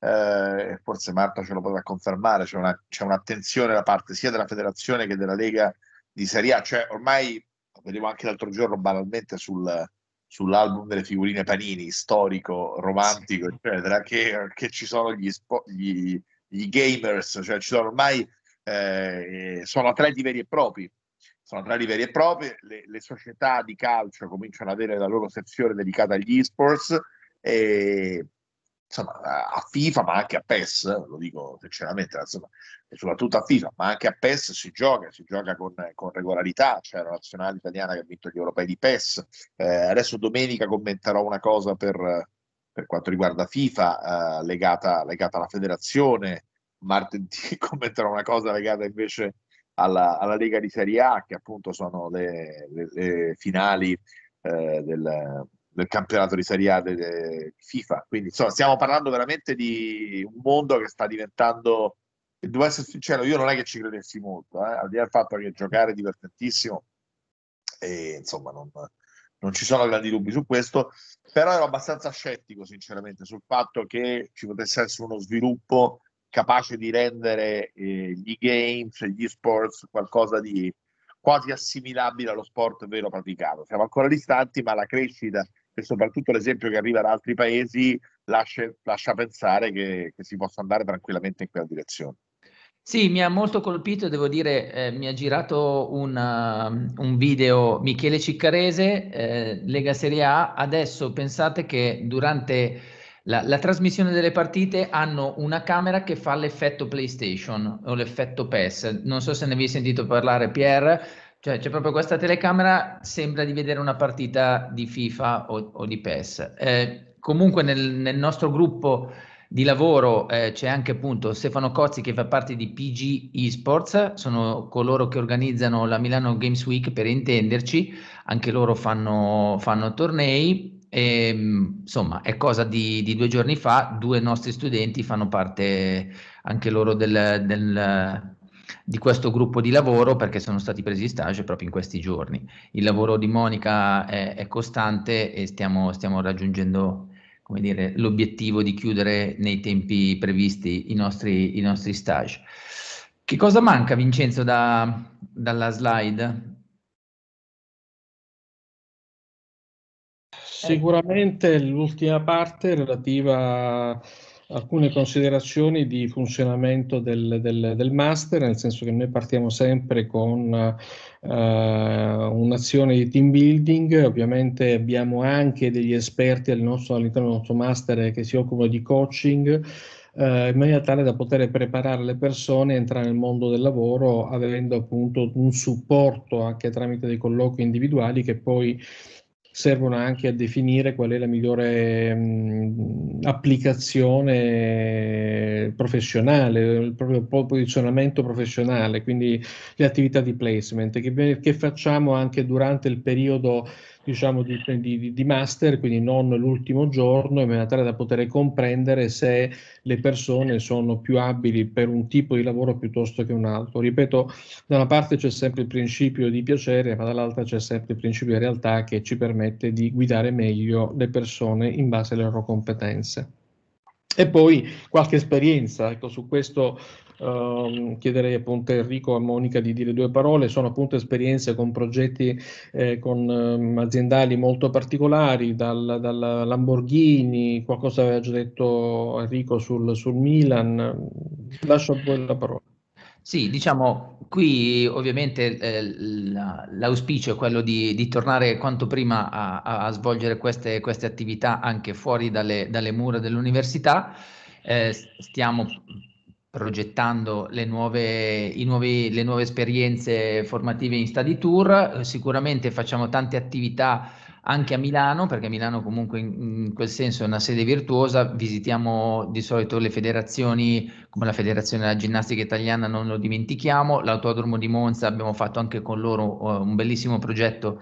eh, forse Marta ce lo potrà confermare, c'è, una, c'è, un'attenzione da parte sia della federazione che della Lega di Serie A, cioè ormai, lo vedevo anche l'altro giorno banalmente sul, sull'album delle figurine Panini, storico, romantico, sì. eccetera, che, che, ci sono gli, spo- gli, gli, gamers, cioè ci sono ormai, eh, sono atleti veri e propri, sono atleti veri e propri, le, le società di calcio cominciano ad avere la loro sezione dedicata agli esports e insomma, a FIFA ma anche a PES, lo dico sinceramente, insomma, soprattutto a FIFA, ma anche a PES si gioca, si gioca con, con regolarità, c'è cioè la nazionale italiana che ha vinto gli europei di PES, eh, adesso domenica commenterò una cosa per, per quanto riguarda FIFA eh, legata, legata, alla federazione, martedì commenterò una cosa legata invece alla, alla Lega di Serie A, che appunto sono le, le, le finali eh, del nel campionato di Serie A di FIFA. Quindi insomma, stiamo parlando veramente di un mondo che sta diventando. Devo essere sincero, io non è che ci credessi molto, eh? al di là del fatto che giocare è divertentissimo, e insomma, non, non ci sono grandi dubbi su questo, però ero abbastanza scettico, sinceramente, sul fatto che ci potesse essere uno sviluppo capace di rendere eh, gli games, gli sports qualcosa di quasi assimilabile allo sport vero praticato. Siamo ancora distanti, ma la crescita e soprattutto l'esempio che arriva da altri paesi lascia, lascia pensare che, che si possa andare tranquillamente in quella direzione. Sì, mi ha molto colpito, devo dire, eh, mi ha girato una, um, un video Michele Ciccarese, eh, Lega Serie A, adesso pensate che durante la, la, trasmissione delle partite hanno una camera che fa l'effetto PlayStation o l'effetto PES, non so se ne avevi sentito parlare Pierre, cioè, c'è proprio questa telecamera, sembra di vedere una partita di FIFA o, o di PES. Eh, comunque nel, nel, nostro gruppo di lavoro eh, c'è anche appunto Stefano Cozzi che fa parte di PG Esports, sono coloro che organizzano la Milano Games Week per intenderci, anche loro fanno, fanno tornei. E, ehm, insomma, è cosa di, di, due giorni fa, due nostri studenti fanno parte anche loro del, del di questo gruppo di lavoro perché sono stati presi stage proprio in questi giorni. Il lavoro di Monica è, è costante e stiamo, stiamo raggiungendo l'obiettivo di chiudere nei tempi previsti i nostri, i nostri stage. Che cosa manca Vincenzo da, dalla slide? Sicuramente l'ultima parte relativa alcune considerazioni di funzionamento del, del, del, master, nel senso che noi partiamo sempre con uh, un'azione di team building, ovviamente abbiamo anche degli esperti all all'interno del nostro master che si occupano di coaching. Uh, in maniera tale da poter preparare le persone a entrare nel mondo del lavoro avendo appunto un supporto anche tramite dei colloqui individuali che poi servono anche a definire qual è la migliore mh, applicazione professionale, il proprio posizionamento professionale, quindi le attività di placement che, che facciamo anche durante il periodo diciamo, di, di, di, master, quindi non l'ultimo giorno, in maniera tale da poter comprendere se le persone sono più abili per un tipo di lavoro piuttosto che un altro. Ripeto, da una parte c'è sempre il principio di piacere, ma dall'altra c'è sempre il principio di realtà che ci permette di guidare meglio le persone in base alle loro competenze. E poi qualche esperienza, ecco, su questo ehm, chiederei appunto a Enrico e a Monica di dire due parole, sono appunto esperienze con progetti eh, con, ehm, aziendali molto particolari, dal, dalla Lamborghini, qualcosa aveva già detto Enrico sul, sul Milan, lascio a voi la parola. Sì, diciamo, qui ovviamente eh, l'auspicio è quello di, di, tornare quanto prima a, a svolgere queste, queste, attività anche fuori dalle, dalle mura dell'università. Eh, stiamo progettando le nuove, nuovi, le nuove esperienze formative in study tour, eh, sicuramente facciamo tante attività anche a Milano, perché Milano comunque in, in, quel senso è una sede virtuosa, visitiamo di solito le federazioni come la Federazione della Ginnastica Italiana, non lo dimentichiamo, l'Autodromo di Monza abbiamo fatto anche con loro uh, un bellissimo progetto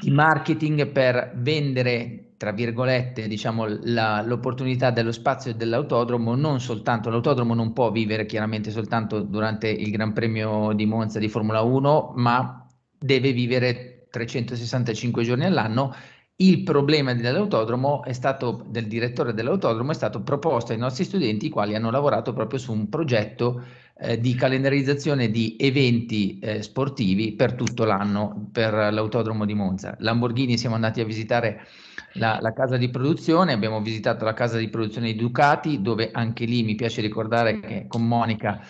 di marketing per vendere, tra virgolette, diciamo, la, l'opportunità dello spazio dell'autodromo, non soltanto, l'autodromo non può vivere chiaramente soltanto durante il Gran Premio di Monza di Formula 1, ma deve vivere 365 giorni all'anno. Il problema dell'autodromo è stato, del direttore dell'autodromo è stato proposto ai nostri studenti, i quali hanno lavorato proprio su un progetto eh, di calendarizzazione di eventi eh, sportivi per tutto l'anno per l'autodromo di Monza. Lamborghini siamo andati a visitare la, la, casa di produzione, abbiamo visitato la casa di produzione di Ducati, dove anche lì mi piace ricordare che con Monica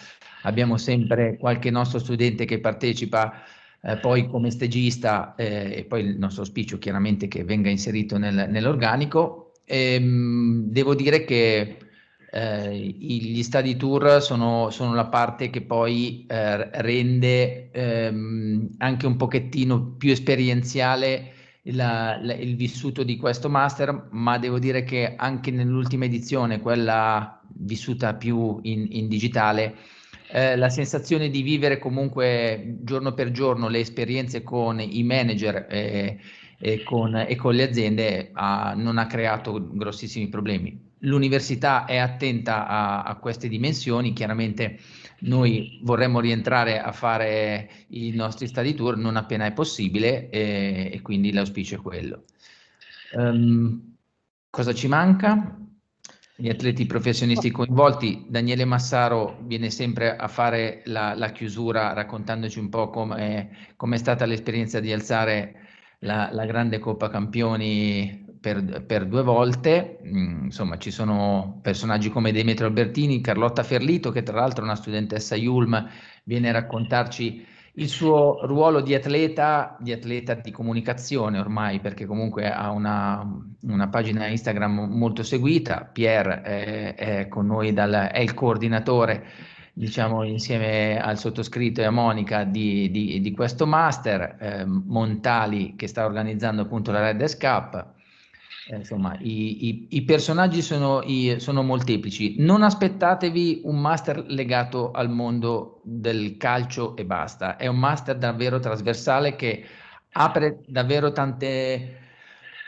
abbiamo sempre qualche nostro studente che partecipa eh, poi come stagista eh, e poi il nostro auspicio chiaramente che venga inserito nel, nell'organico. E, ehm, devo dire che eh, gli stadi tour sono, sono, la parte che poi eh, rende ehm, anche un pochettino più esperienziale la, la, il vissuto di questo master, ma devo dire che anche nell'ultima edizione, quella vissuta più in, in digitale, eh, la sensazione di vivere comunque giorno per giorno le esperienze con i manager eh, e, con, e con le aziende ha, ah, non ha creato grossissimi problemi l'università è attenta a, a, queste dimensioni, chiaramente noi vorremmo rientrare a fare i nostri study tour non appena è possibile e, e quindi l'auspicio è quello. Um, cosa ci manca? Gli atleti professionisti coinvolti, Daniele Massaro viene sempre a fare la, la chiusura raccontandoci un po' come è, com eh, è stata l'esperienza di alzare la, la grande Coppa Campioni per, per due volte, mm, insomma ci sono personaggi come Demetrio Albertini, Carlotta Ferlito che tra l'altro è una studentessa Yulm, viene a raccontarci il suo ruolo di atleta, di atleta di comunicazione ormai, perché comunque ha una, una pagina Instagram molto seguita. Pierre è, è con noi, dal, è il coordinatore, diciamo, insieme al sottoscritto e a Monica di, di, di questo master, eh, Montali che sta organizzando appunto la Red Cup eh, insomma, i, i, i personaggi sono, i, sono, molteplici. Non aspettatevi un master legato al mondo del calcio e basta. È un master davvero trasversale che apre davvero tante,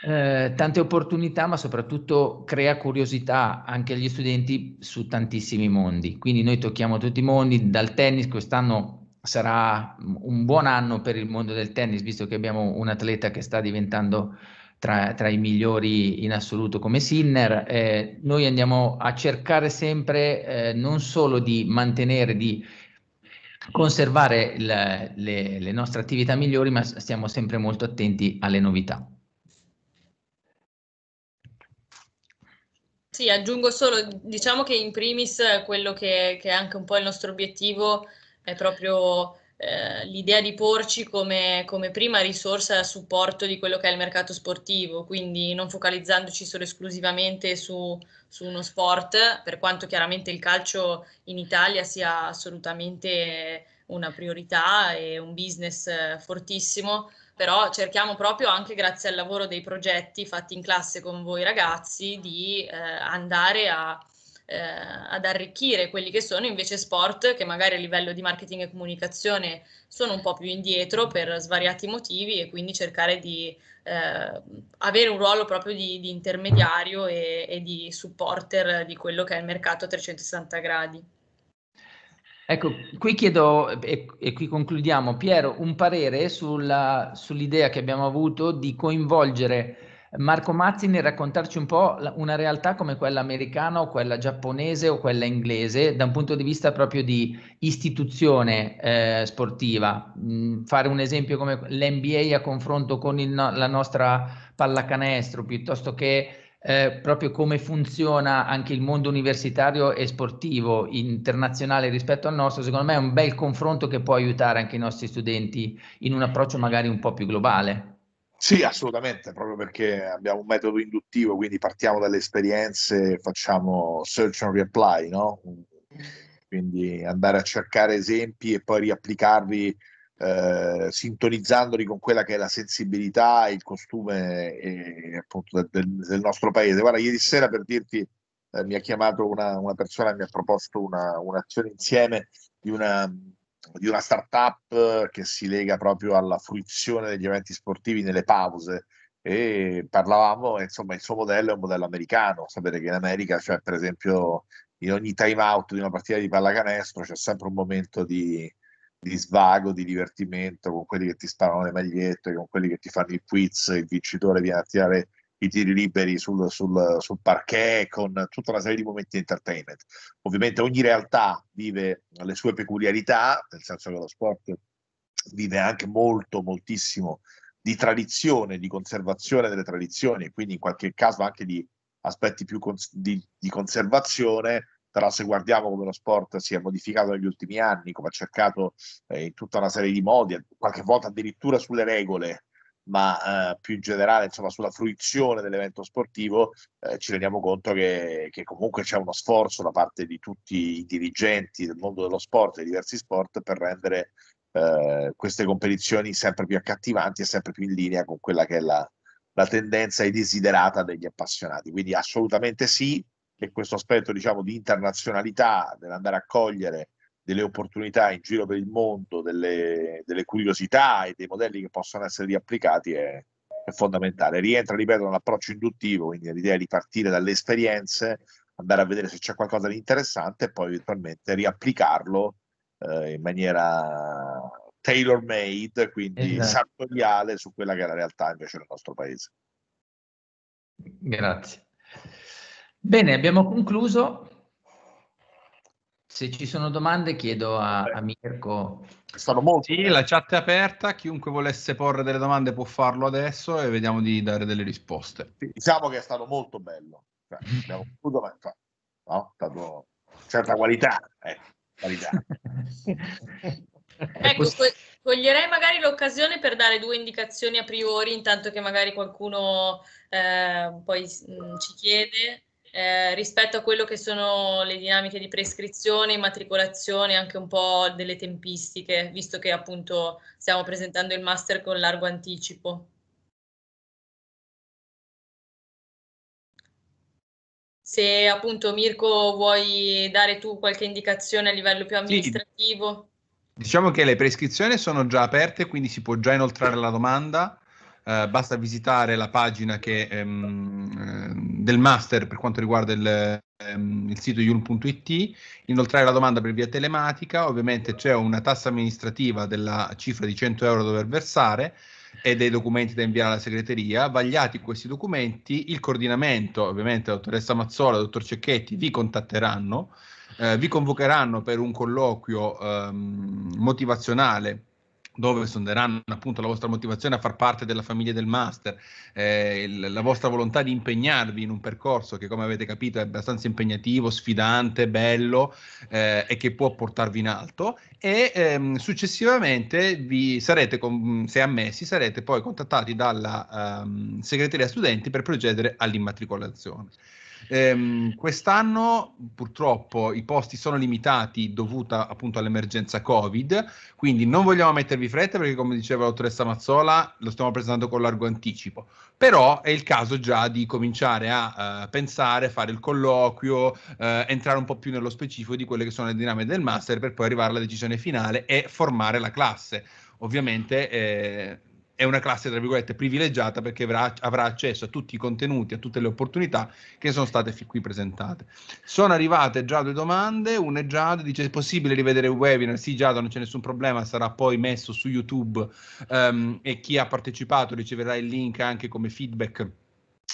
eh, tante opportunità, ma soprattutto crea curiosità anche agli studenti su tantissimi mondi. Quindi noi tocchiamo tutti i mondi, dal tennis quest'anno sarà un buon anno per il mondo del tennis, visto che abbiamo un atleta che sta diventando tra, tra, i migliori in assoluto come Sinner, eh, noi andiamo a cercare sempre eh, non solo di mantenere, di conservare il, le, le nostre attività migliori, ma stiamo sempre molto attenti alle novità. Sì, aggiungo solo, diciamo che in primis quello che, che, è anche un po' il nostro obiettivo è proprio eh, l'idea di porci come, come, prima risorsa a supporto di quello che è il mercato sportivo, quindi non focalizzandoci solo esclusivamente su, su uno sport, per quanto chiaramente il calcio in Italia sia assolutamente una priorità e un business eh, fortissimo, però cerchiamo proprio anche grazie al lavoro dei progetti fatti in classe con voi ragazzi di eh, andare a eh, ad arricchire quelli che sono invece sport che magari a livello di marketing e comunicazione sono un po' più indietro per svariati motivi e quindi cercare di eh, avere un ruolo proprio di, di intermediario e, e di supporter di quello che è il mercato a 360 gradi. Ecco, qui chiedo e, e, qui concludiamo, Piero, un parere sulla, sull'idea che abbiamo avuto di coinvolgere Marco Mazzini raccontarci un po' una realtà come quella americana o quella giapponese o quella inglese da un punto di vista proprio di istituzione eh, sportiva. Mm, fare un esempio come l'NBA a confronto con il, la nostra pallacanestro piuttosto che eh, proprio come funziona anche il mondo universitario e sportivo internazionale rispetto al nostro, secondo me è un bel confronto che può aiutare anche i nostri studenti in un approccio magari un po' più globale. Sì, assolutamente, proprio perché abbiamo un metodo induttivo, quindi partiamo dalle esperienze, facciamo search and reapply, no? Quindi andare a cercare esempi e poi riapplicarli eh, sintonizzandoli con quella che è la sensibilità e il costume e, eh, appunto del, del, nostro paese. Guarda, ieri sera per dirti eh, mi ha chiamato una, una persona, mi ha proposto una, un'azione insieme di una di una startup eh, che si lega proprio alla fruizione degli eventi sportivi nelle pause e parlavamo, insomma, il suo modello è un modello americano, sapete che in America c'è cioè, per esempio in ogni time out di una partita di pallacanestro c'è sempre un momento di, di svago, di divertimento con quelli che ti sparano le magliette, con quelli che ti fanno il quiz, il vincitore viene a tirare i tiri liberi sul, sul, sul, parquet, con tutta una serie di momenti di entertainment. Ovviamente ogni realtà vive le sue peculiarità, nel senso che lo sport vive anche molto, moltissimo di tradizione, di conservazione delle tradizioni, e quindi in qualche caso anche di aspetti più cons- di, di conservazione, però se guardiamo come lo sport si è modificato negli ultimi anni, come ha cercato eh, in tutta una serie di modi, qualche volta addirittura sulle regole, ma eh, più in generale insomma, sulla fruizione dell'evento sportivo, eh, ci rendiamo conto che, che, comunque c'è uno sforzo da parte di tutti i dirigenti del mondo dello sport e diversi sport per rendere eh, queste competizioni sempre più accattivanti e sempre più in linea con quella che è la, la tendenza e desiderata degli appassionati. Quindi assolutamente sì, che questo aspetto diciamo, di internazionalità, dell'andare a cogliere delle opportunità in giro per il mondo, delle, delle curiosità e dei modelli che possono essere riapplicati è, è fondamentale. Rientra, ripeto, nell'approccio induttivo, quindi l'idea di partire dalle esperienze, andare a vedere se c'è qualcosa di interessante e poi eventualmente riapplicarlo eh, in maniera tailor made, quindi esatto. sartoriale su quella che è la realtà invece del nostro paese. Grazie. Bene, abbiamo concluso. Se ci sono domande chiedo a, a Mirko. Sono molto. Sì, la chat è aperta, chiunque volesse porre delle domande può farlo adesso e vediamo di dare delle risposte. Sì, diciamo che è stato molto bello, cioè, abbiamo potuto, fare, cioè, no? stato certa qualità. Eh, qualità. ecco, coglierei magari l'occasione per dare due indicazioni a priori, intanto che magari qualcuno eh, poi mh, mm, ci chiede eh, rispetto a quello che sono le dinamiche di prescrizione, immatricolazione, anche un po' delle tempistiche, visto che appunto stiamo presentando il master con largo anticipo. Se appunto Mirko vuoi dare tu qualche indicazione a livello più amministrativo. Sì. Diciamo che le prescrizioni sono già aperte, quindi si può già inoltrare la domanda eh, basta visitare la pagina che, ehm, eh, del master per quanto riguarda il, ehm, il sito yulm.it, inoltrare la domanda per via telematica, ovviamente c'è una tassa amministrativa della cifra di 100 euro da dover versare e dei documenti da inviare alla segreteria, vagliati questi documenti, il coordinamento, ovviamente la dottoressa Mazzola, il dottor Cecchetti vi contatteranno, eh, vi convocheranno per un colloquio ehm, motivazionale dove sonderanno appunto la vostra motivazione a far parte della famiglia del master, eh, il, la vostra volontà di impegnarvi in un percorso che come avete capito è abbastanza impegnativo, sfidante, bello eh, e che può portarvi in alto e ehm, successivamente vi sarete, con, se ammessi, sarete poi contattati dalla ehm, segreteria studenti per procedere all'immatricolazione. Ehm, quest'anno purtroppo i posti sono limitati dovuta appunto all'emergenza Covid, quindi non vogliamo mettervi fretta perché come diceva la dottoressa Mazzola lo stiamo presentando con largo anticipo, però è il caso già di cominciare a uh, pensare, fare il colloquio, uh, entrare un po' più nello specifico di quelle che sono le dinamiche del master per poi arrivare alla decisione finale e formare la classe. Ovviamente... Eh, è una classe, tra virgolette, privilegiata perché avrà, avrà, accesso a tutti i contenuti, a tutte le opportunità che sono state fin qui presentate. Sono arrivate già due domande, una è Giada, dice è possibile rivedere il webinar? Sì Giada, non c'è nessun problema, sarà poi messo su YouTube um, e chi ha partecipato riceverà il link anche come feedback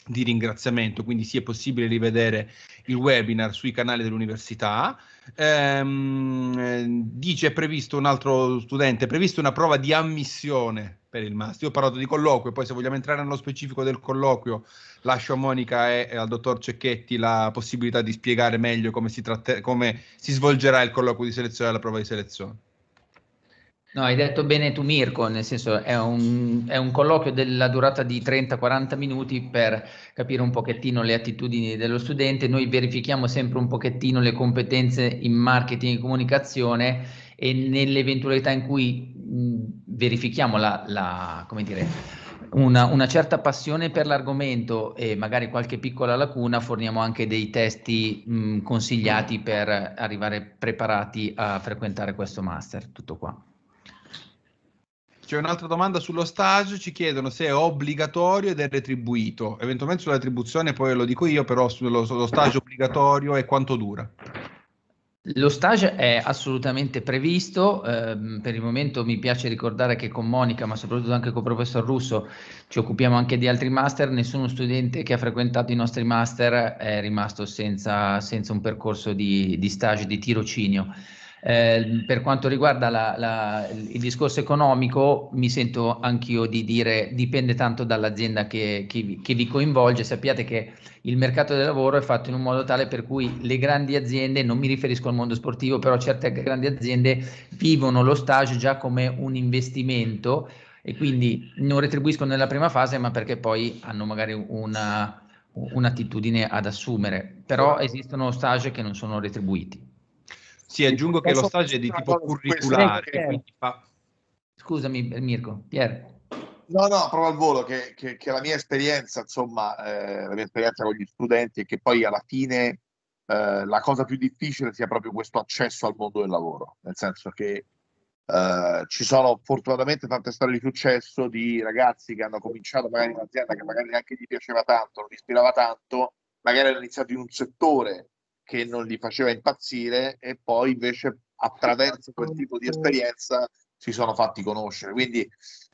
di ringraziamento, quindi sì è possibile rivedere il webinar sui canali dell'università. Ehm, dice è previsto un altro studente, è previsto una prova di ammissione per il must. Io ho parlato di colloquio, poi se vogliamo entrare nello specifico del colloquio, lascio a Monica e, e al dottor Cecchetti la possibilità di spiegare meglio come si, tratte- come si svolgerà il colloquio di selezione e la prova di selezione. No, hai detto bene tu Mirko, nel senso è un, è un colloquio della durata di 30-40 minuti per capire un pochettino le attitudini dello studente, noi verifichiamo sempre un pochettino le competenze in marketing e comunicazione e nell'eventualità in cui mh, verifichiamo la, la, come dire, una, una, certa passione per l'argomento e magari qualche piccola lacuna, forniamo anche dei testi mh, consigliati per arrivare preparati a frequentare questo master. Tutto qua. C'è un'altra domanda sullo stage, ci chiedono se è obbligatorio ed è retribuito. Eventualmente sull'attribuzione poi lo dico io, però sullo, sullo stage obbligatorio e quanto dura. Lo stage è assolutamente previsto, ehm, per il momento mi piace ricordare che con Monica, ma soprattutto anche con il professor Russo, ci occupiamo anche di altri master, nessuno studente che ha frequentato i nostri master è rimasto senza, senza un percorso di, di stage, di tirocinio. Eh, per quanto riguarda la, la, il discorso economico, mi sento anch'io di dire dipende tanto dall'azienda che, che, che, vi coinvolge. Sappiate che il mercato del lavoro è fatto in un modo tale per cui le grandi aziende, non mi riferisco al mondo sportivo, però certe grandi aziende vivono lo stage già come un investimento e quindi non retribuiscono nella prima fase, ma perché poi hanno magari una, un'attitudine ad assumere. Però esistono stage che non sono retribuiti. Sì, aggiungo che lo stage è di tipo curriculare. Quindi fa... Scusami Mirko, Pier. No, no, proprio al volo che, che, che la mia esperienza, insomma, eh, la mia esperienza con gli studenti è che poi alla fine eh, la cosa più difficile sia proprio questo accesso al mondo del lavoro, nel senso che eh, ci sono fortunatamente tante storie di successo di ragazzi che hanno cominciato magari in un'azienda che magari neanche gli piaceva tanto, non ispirava tanto, magari hanno iniziato in un settore che non li faceva impazzire e poi invece attraverso quel tipo di esperienza si sono fatti conoscere. Quindi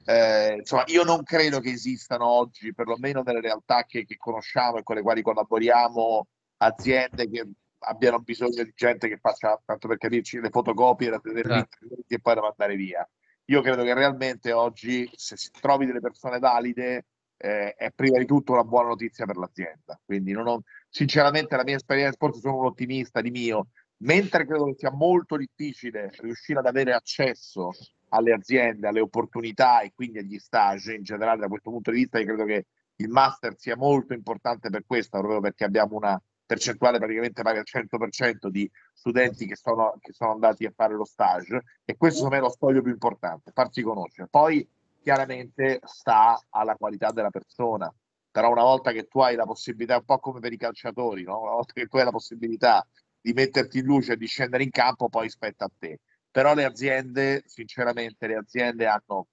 eh, insomma, io non credo che esistano oggi, perlomeno nelle realtà che, che conosciamo e con le quali collaboriamo, aziende che abbiano bisogno di gente che faccia, tanto per capirci, le fotocopie, la ah. Certo. e poi da mandare via. Io credo che realmente oggi, se si trovi delle persone valide, eh, è prima di tutto una buona notizia per l'azienda. Quindi ho, sinceramente la mia esperienza forse sono un ottimista di mio, mentre credo che sia molto difficile riuscire ad avere accesso alle aziende, alle opportunità e quindi agli stage in generale da questo punto di vista, io credo che il master sia molto importante per questo, proprio perché abbiamo una percentuale praticamente pari al 100% di studenti che sono, che sono andati a fare lo stage e questo secondo me è lo scoglio più importante, farsi conoscere. Poi chiaramente sta alla qualità della persona. Però una volta che tu hai la possibilità, un po' come per i calciatori, no? una volta che tu hai la possibilità di metterti in luce, e di scendere in campo, poi spetta a te. Però le aziende, sinceramente, le aziende hanno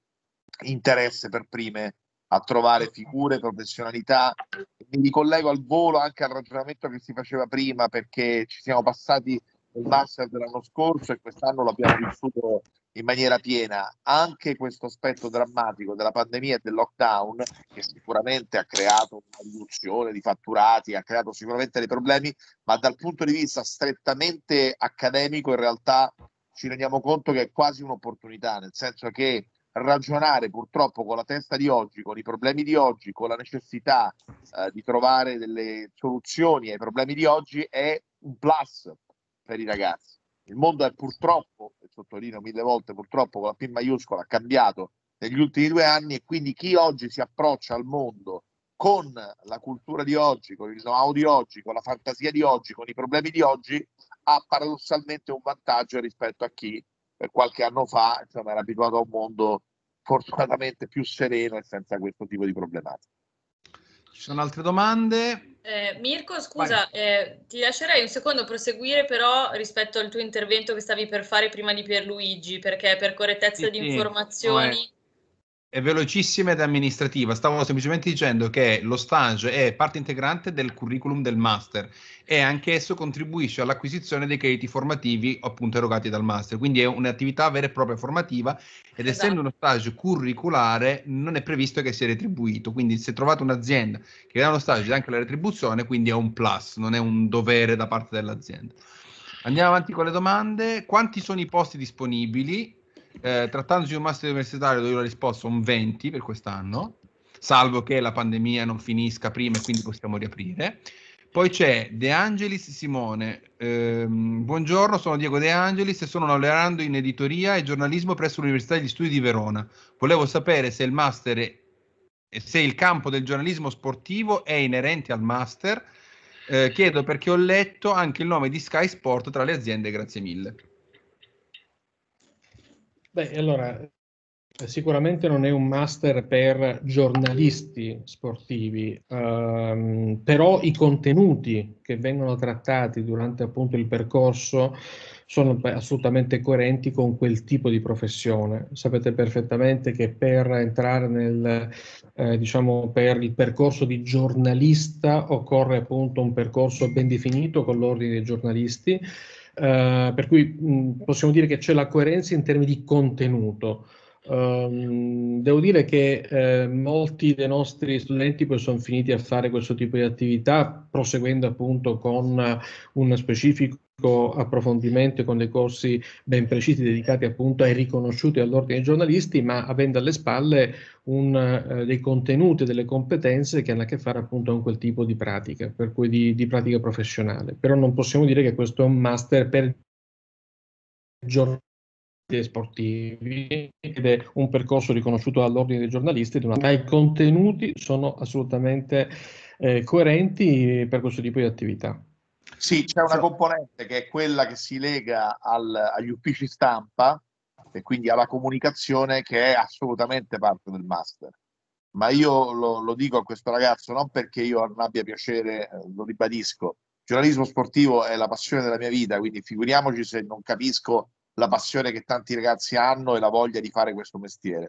interesse per prime a trovare figure, professionalità. Mi ricollego al volo anche al ragionamento che si faceva prima perché ci siamo passati il Master dell'anno scorso e quest'anno l'abbiamo vissuto in maniera piena anche questo aspetto drammatico della pandemia e del lockdown, che sicuramente ha creato una riduzione di fatturati, ha creato sicuramente dei problemi, ma dal punto di vista strettamente accademico in realtà ci rendiamo conto che è quasi un'opportunità, nel senso che ragionare purtroppo con la testa di oggi, con i problemi di oggi, con la necessità eh, di trovare delle soluzioni ai problemi di oggi è un plus per i ragazzi il mondo è purtroppo, e sottolineo mille volte purtroppo con la P maiuscola, cambiato negli ultimi due anni e quindi chi oggi si approccia al mondo con la cultura di oggi, con il know-how di oggi, con la fantasia di oggi, con i problemi di oggi, ha paradossalmente un vantaggio rispetto a chi per eh, qualche anno fa insomma, era abituato a un mondo fortunatamente più sereno e senza questo tipo di problematiche. Ci sono altre domande? Eh, Mirko, scusa, eh, ti lascerei un secondo proseguire però rispetto al tuo intervento che stavi per fare prima di Pierluigi, perché per correttezza sì, di informazioni sì è velocissima ed amministrativa. Stavo semplicemente dicendo che lo stage è parte integrante del curriculum del master e anche esso contribuisce all'acquisizione dei crediti formativi appunto erogati dal master. Quindi è un'attività vera e propria formativa ed esatto. essendo uno stage curriculare non è previsto che sia retribuito. Quindi se trovate un'azienda che dà uno stage dà anche la retribuzione, quindi è un plus, non è un dovere da parte dell'azienda. Andiamo avanti con le domande. Quanti sono i posti disponibili? Eh, trattandosi di un master universitario dove la risposta un 20 per quest'anno, salvo che la pandemia non finisca prima e quindi possiamo riaprire. Poi c'è De Angelis Simone. Eh, buongiorno, sono Diego De Angelis e sono laureando in editoria e giornalismo presso l'Università degli Studi di Verona. Volevo sapere se il master e se il campo del giornalismo sportivo è inerente al master. Eh, chiedo perché ho letto anche il nome di Sky Sport tra le aziende, grazie mille. Beh, allora, sicuramente non è un master per giornalisti sportivi, ehm, però i contenuti che vengono trattati durante appunto il percorso sono assolutamente coerenti con quel tipo di professione. Sapete perfettamente che per entrare nel, eh, diciamo, per il percorso di giornalista occorre appunto un percorso ben definito con l'ordine dei giornalisti Uh, per cui mh, possiamo dire che c'è la coerenza in termini di contenuto. Um, devo dire che eh, molti dei nostri studenti poi sono finiti a fare questo tipo di attività proseguendo appunto con uh, un specifico approfondimento e con dei corsi ben precisi dedicati appunto ai riconosciuti all'ordine dei giornalisti, ma avendo alle spalle un, eh, dei contenuti e delle competenze che hanno a che fare appunto con quel tipo di pratica, per cui di, di pratica professionale. Però non possiamo dire che questo è un master per giornalisti sportivi ed è un percorso riconosciuto all'ordine dei giornalisti, ma i contenuti sono assolutamente eh, coerenti per questo tipo di attività. Sì, c'è una componente che è quella che si lega al, agli uffici stampa e quindi alla comunicazione che è assolutamente parte del master. Ma io lo, lo dico a questo ragazzo non perché io non abbia piacere, eh, lo ribadisco. Il giornalismo sportivo è la passione della mia vita, quindi figuriamoci se non capisco la passione che tanti ragazzi hanno e la voglia di fare questo mestiere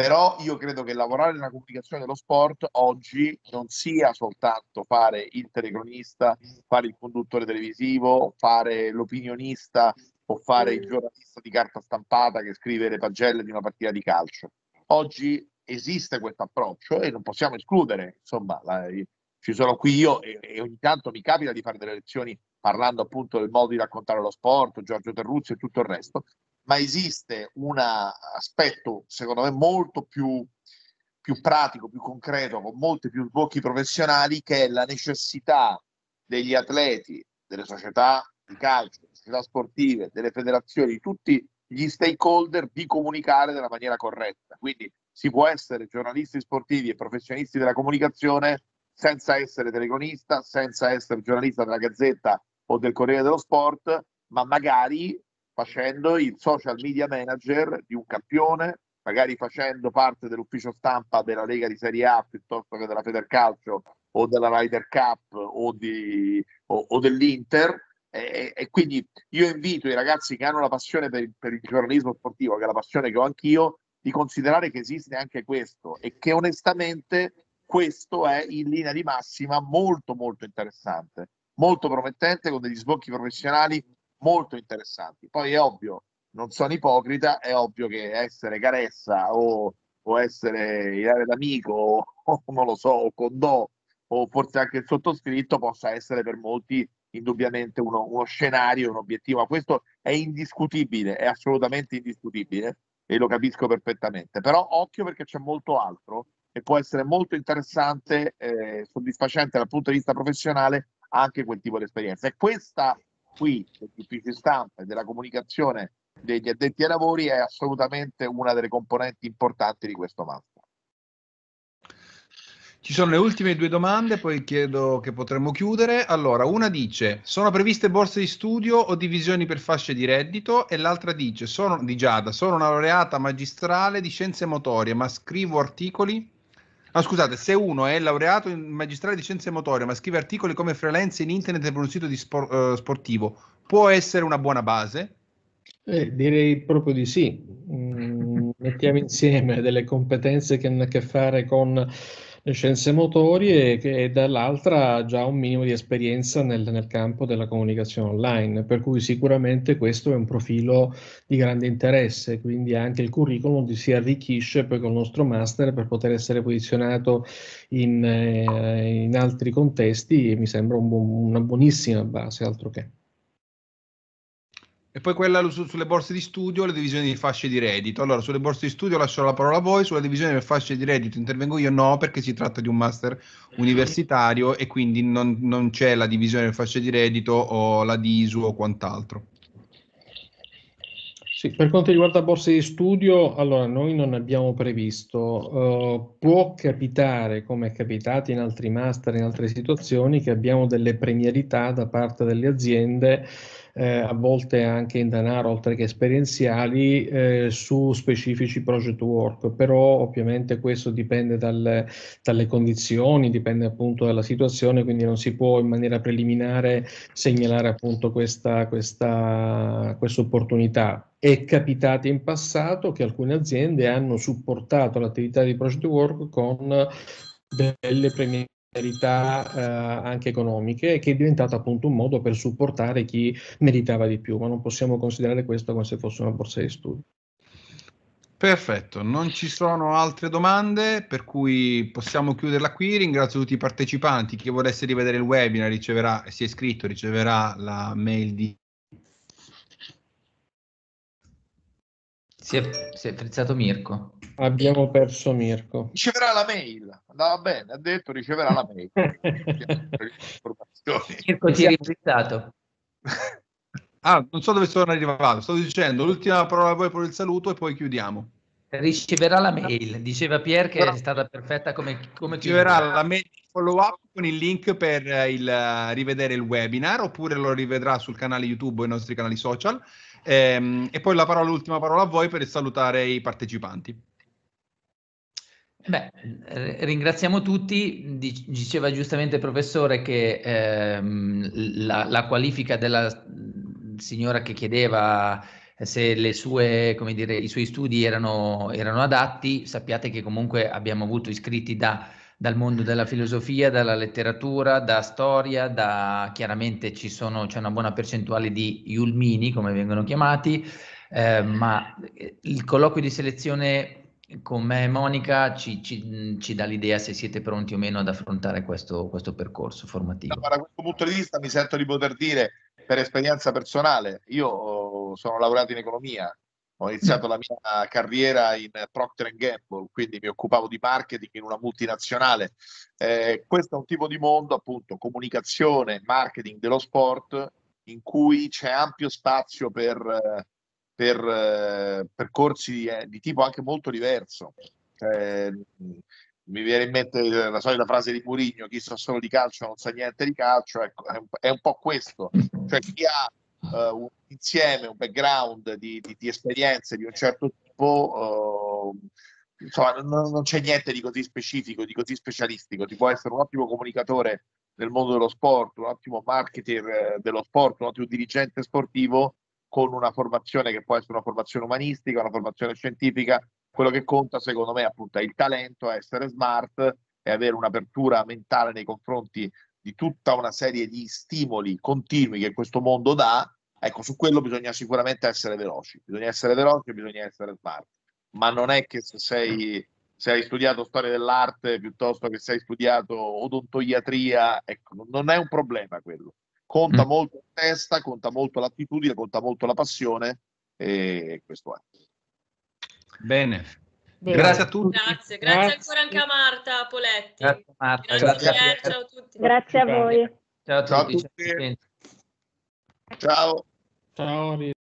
però io credo che lavorare nella comunicazione dello sport oggi non sia soltanto fare il telecronista, fare il conduttore televisivo, fare l'opinionista o fare il giornalista di carta stampata che scrive le pagelle di una partita di calcio. Oggi esiste questo approccio e non possiamo escludere, insomma, la, ci sono qui io e, e, ogni tanto mi capita di fare delle lezioni parlando appunto del modo di raccontare lo sport, Giorgio Terruzzi e tutto il resto, ma esiste un aspetto, secondo me, molto più, più pratico, più concreto, con molti più sbocchi professionali, che è la necessità degli atleti, delle società di calcio, delle società sportive, delle federazioni, di tutti gli stakeholder di comunicare nella maniera corretta. Quindi si può essere giornalisti sportivi e professionisti della comunicazione senza essere telegonista, senza essere giornalista della Gazzetta o del Corriere dello Sport, ma magari facendo il social media manager di un campione, magari facendo parte dell'ufficio stampa della Lega di Serie A piuttosto che della Federcalcio o della Ryder Cup o, di, o, o dell'Inter. E, e, quindi io invito i ragazzi che hanno la passione per, per il giornalismo sportivo, che è la passione che ho anch'io, di considerare che esiste anche questo e che onestamente questo è in linea di massima molto molto interessante, molto promettente con degli sbocchi professionali molto interessanti. Poi è ovvio, non sono ipocrita, è ovvio che essere Caressa o, o essere Ilaria D'Amico o, o, non lo so, o Condò o forse anche il sottoscritto possa essere per molti indubbiamente uno, uno scenario, un obiettivo. ma Questo è indiscutibile, è assolutamente indiscutibile e lo capisco perfettamente. Però occhio perché c'è molto altro e può essere molto interessante, eh, soddisfacente dal punto di vista professionale anche quel tipo di esperienza. E questa qui degli uffici stampa e della comunicazione degli addetti ai lavori è assolutamente una delle componenti importanti di questo mazzo. Ci sono le ultime due domande, poi chiedo che potremmo chiudere. Allora, una dice: Sono previste borse di studio o divisioni per fasce di reddito? E l'altra dice: Sono di Giada, sono una laureata magistrale di scienze motorie, ma scrivo articoli No, ah, scusate, se uno è laureato in magistrale di scienze motorie, ma scrive articoli come freelance in internet per un sito di spor- uh, sportivo, può essere una buona base? Eh, direi proprio di sì. Mm, mettiamo insieme delle competenze che hanno a che fare con le scienze motorie e, e dall'altra già un minimo di esperienza nel, nel, campo della comunicazione online, per cui sicuramente questo è un profilo di grande interesse, quindi anche il curriculum si arricchisce poi con il nostro master per poter essere posizionato in, eh, in altri contesti e mi sembra un bu- una buonissima base, altro che. E poi quella su, sulle borse di studio, le divisioni di fasce di reddito. Allora, sulle borse di studio lascio la parola a voi, sulla divisione delle fasce di reddito intervengo io no, perché si tratta di un master universitario e quindi non, non c'è la divisione delle fasce di reddito o la DISU o quant'altro. Sì, per quanto riguarda borse di studio, allora noi non abbiamo previsto, uh, può capitare, come è capitato in altri master, in altre situazioni, che abbiamo delle premialità da parte delle aziende eh, a volte anche in denaro oltre che esperienziali, eh, su specifici project work, però ovviamente questo dipende dal, dalle condizioni, dipende appunto dalla situazione, quindi non si può in maniera preliminare segnalare appunto questa, questa, questa opportunità. È capitato in passato che alcune aziende hanno supportato l'attività di project work con delle premiazioni verità eh, anche economiche che è diventato appunto un modo per supportare chi meritava di più, ma non possiamo considerare questo come se fosse una borsa di studio. Perfetto, non ci sono altre domande, per cui possiamo chiuderla qui. Ringrazio tutti i partecipanti. Chi volesse rivedere il webinar riceverà, si è iscritto, riceverà la mail di Si è, si è frizzato Mirko. Abbiamo perso Mirko. Riceverà la mail. Andava bene, ha detto riceverà la mail. Mirko ti è frizzato. Ah, non so dove sono arrivato. Sto dicendo l'ultima parola a voi per il saluto e poi chiudiamo. Riceverà la mail, diceva Pier che Però, è stata perfetta come, come Riceverà la mail follow up con il link per il, uh, rivedere il webinar oppure lo rivedrà sul canale YouTube o i nostri canali social Ehm, e poi la parola, l'ultima parola a voi per salutare i partecipanti. Beh, ringraziamo tutti. Diceva giustamente il professore che ehm, la, la, qualifica della signora che chiedeva se sue, dire, i suoi studi erano, erano, adatti, sappiate che comunque abbiamo avuto iscritti da dal mondo della filosofia, dalla letteratura, da storia, da, chiaramente sono, c'è una buona percentuale di Iulmini, come vengono chiamati, eh, ma eh, il colloquio di selezione con me e Monica ci, ci, ci, dà l'idea se siete pronti o meno ad affrontare questo, questo percorso formativo. da questo punto di vista mi sento di poter dire per esperienza personale, io oh, sono laureato in economia, ho iniziato la mia carriera in Procter Gamble, quindi mi occupavo di marketing in una multinazionale. Eh, questo è un tipo di mondo, appunto, comunicazione, marketing dello sport, in cui c'è ampio spazio per, per percorsi eh, di tipo anche molto diverso. Eh, mi viene in mente la solita frase di Murigno: chi sa solo di calcio non sa niente di calcio, ecco, è è un po' questo. Cioè, chi ha Ah. eh, un insieme, un background di, di, di, esperienze di un certo tipo, eh, insomma, non, non, c'è niente di così specifico, di così specialistico. Ti può essere un ottimo comunicatore nel mondo dello sport, un ottimo marketer eh, dello sport, un ottimo dirigente sportivo con una formazione che può essere una formazione umanistica, una formazione scientifica. Quello che conta, secondo me, appunto, è il talento, essere smart e avere un'apertura mentale nei confronti di tutta una serie di stimoli continui che questo mondo dà, ecco, su quello bisogna sicuramente essere veloci, bisogna essere veloci e bisogna essere smart, ma non è che se sei se hai studiato storia dell'arte piuttosto che se hai studiato odontoiatria, ecco, non è un problema quello. Conta mm. molto la testa, conta molto l'attitudine, conta molto la passione e questo è. Bene, Bene. Grazie a tutti. Grazie, grazie, grazie, ancora anche a Marta Poletti. Grazie a Marta, grazie, grazie, a, tutti. Grazie a voi. Ciao a tutti. Ciao. A tutti. Ciao. Ciao.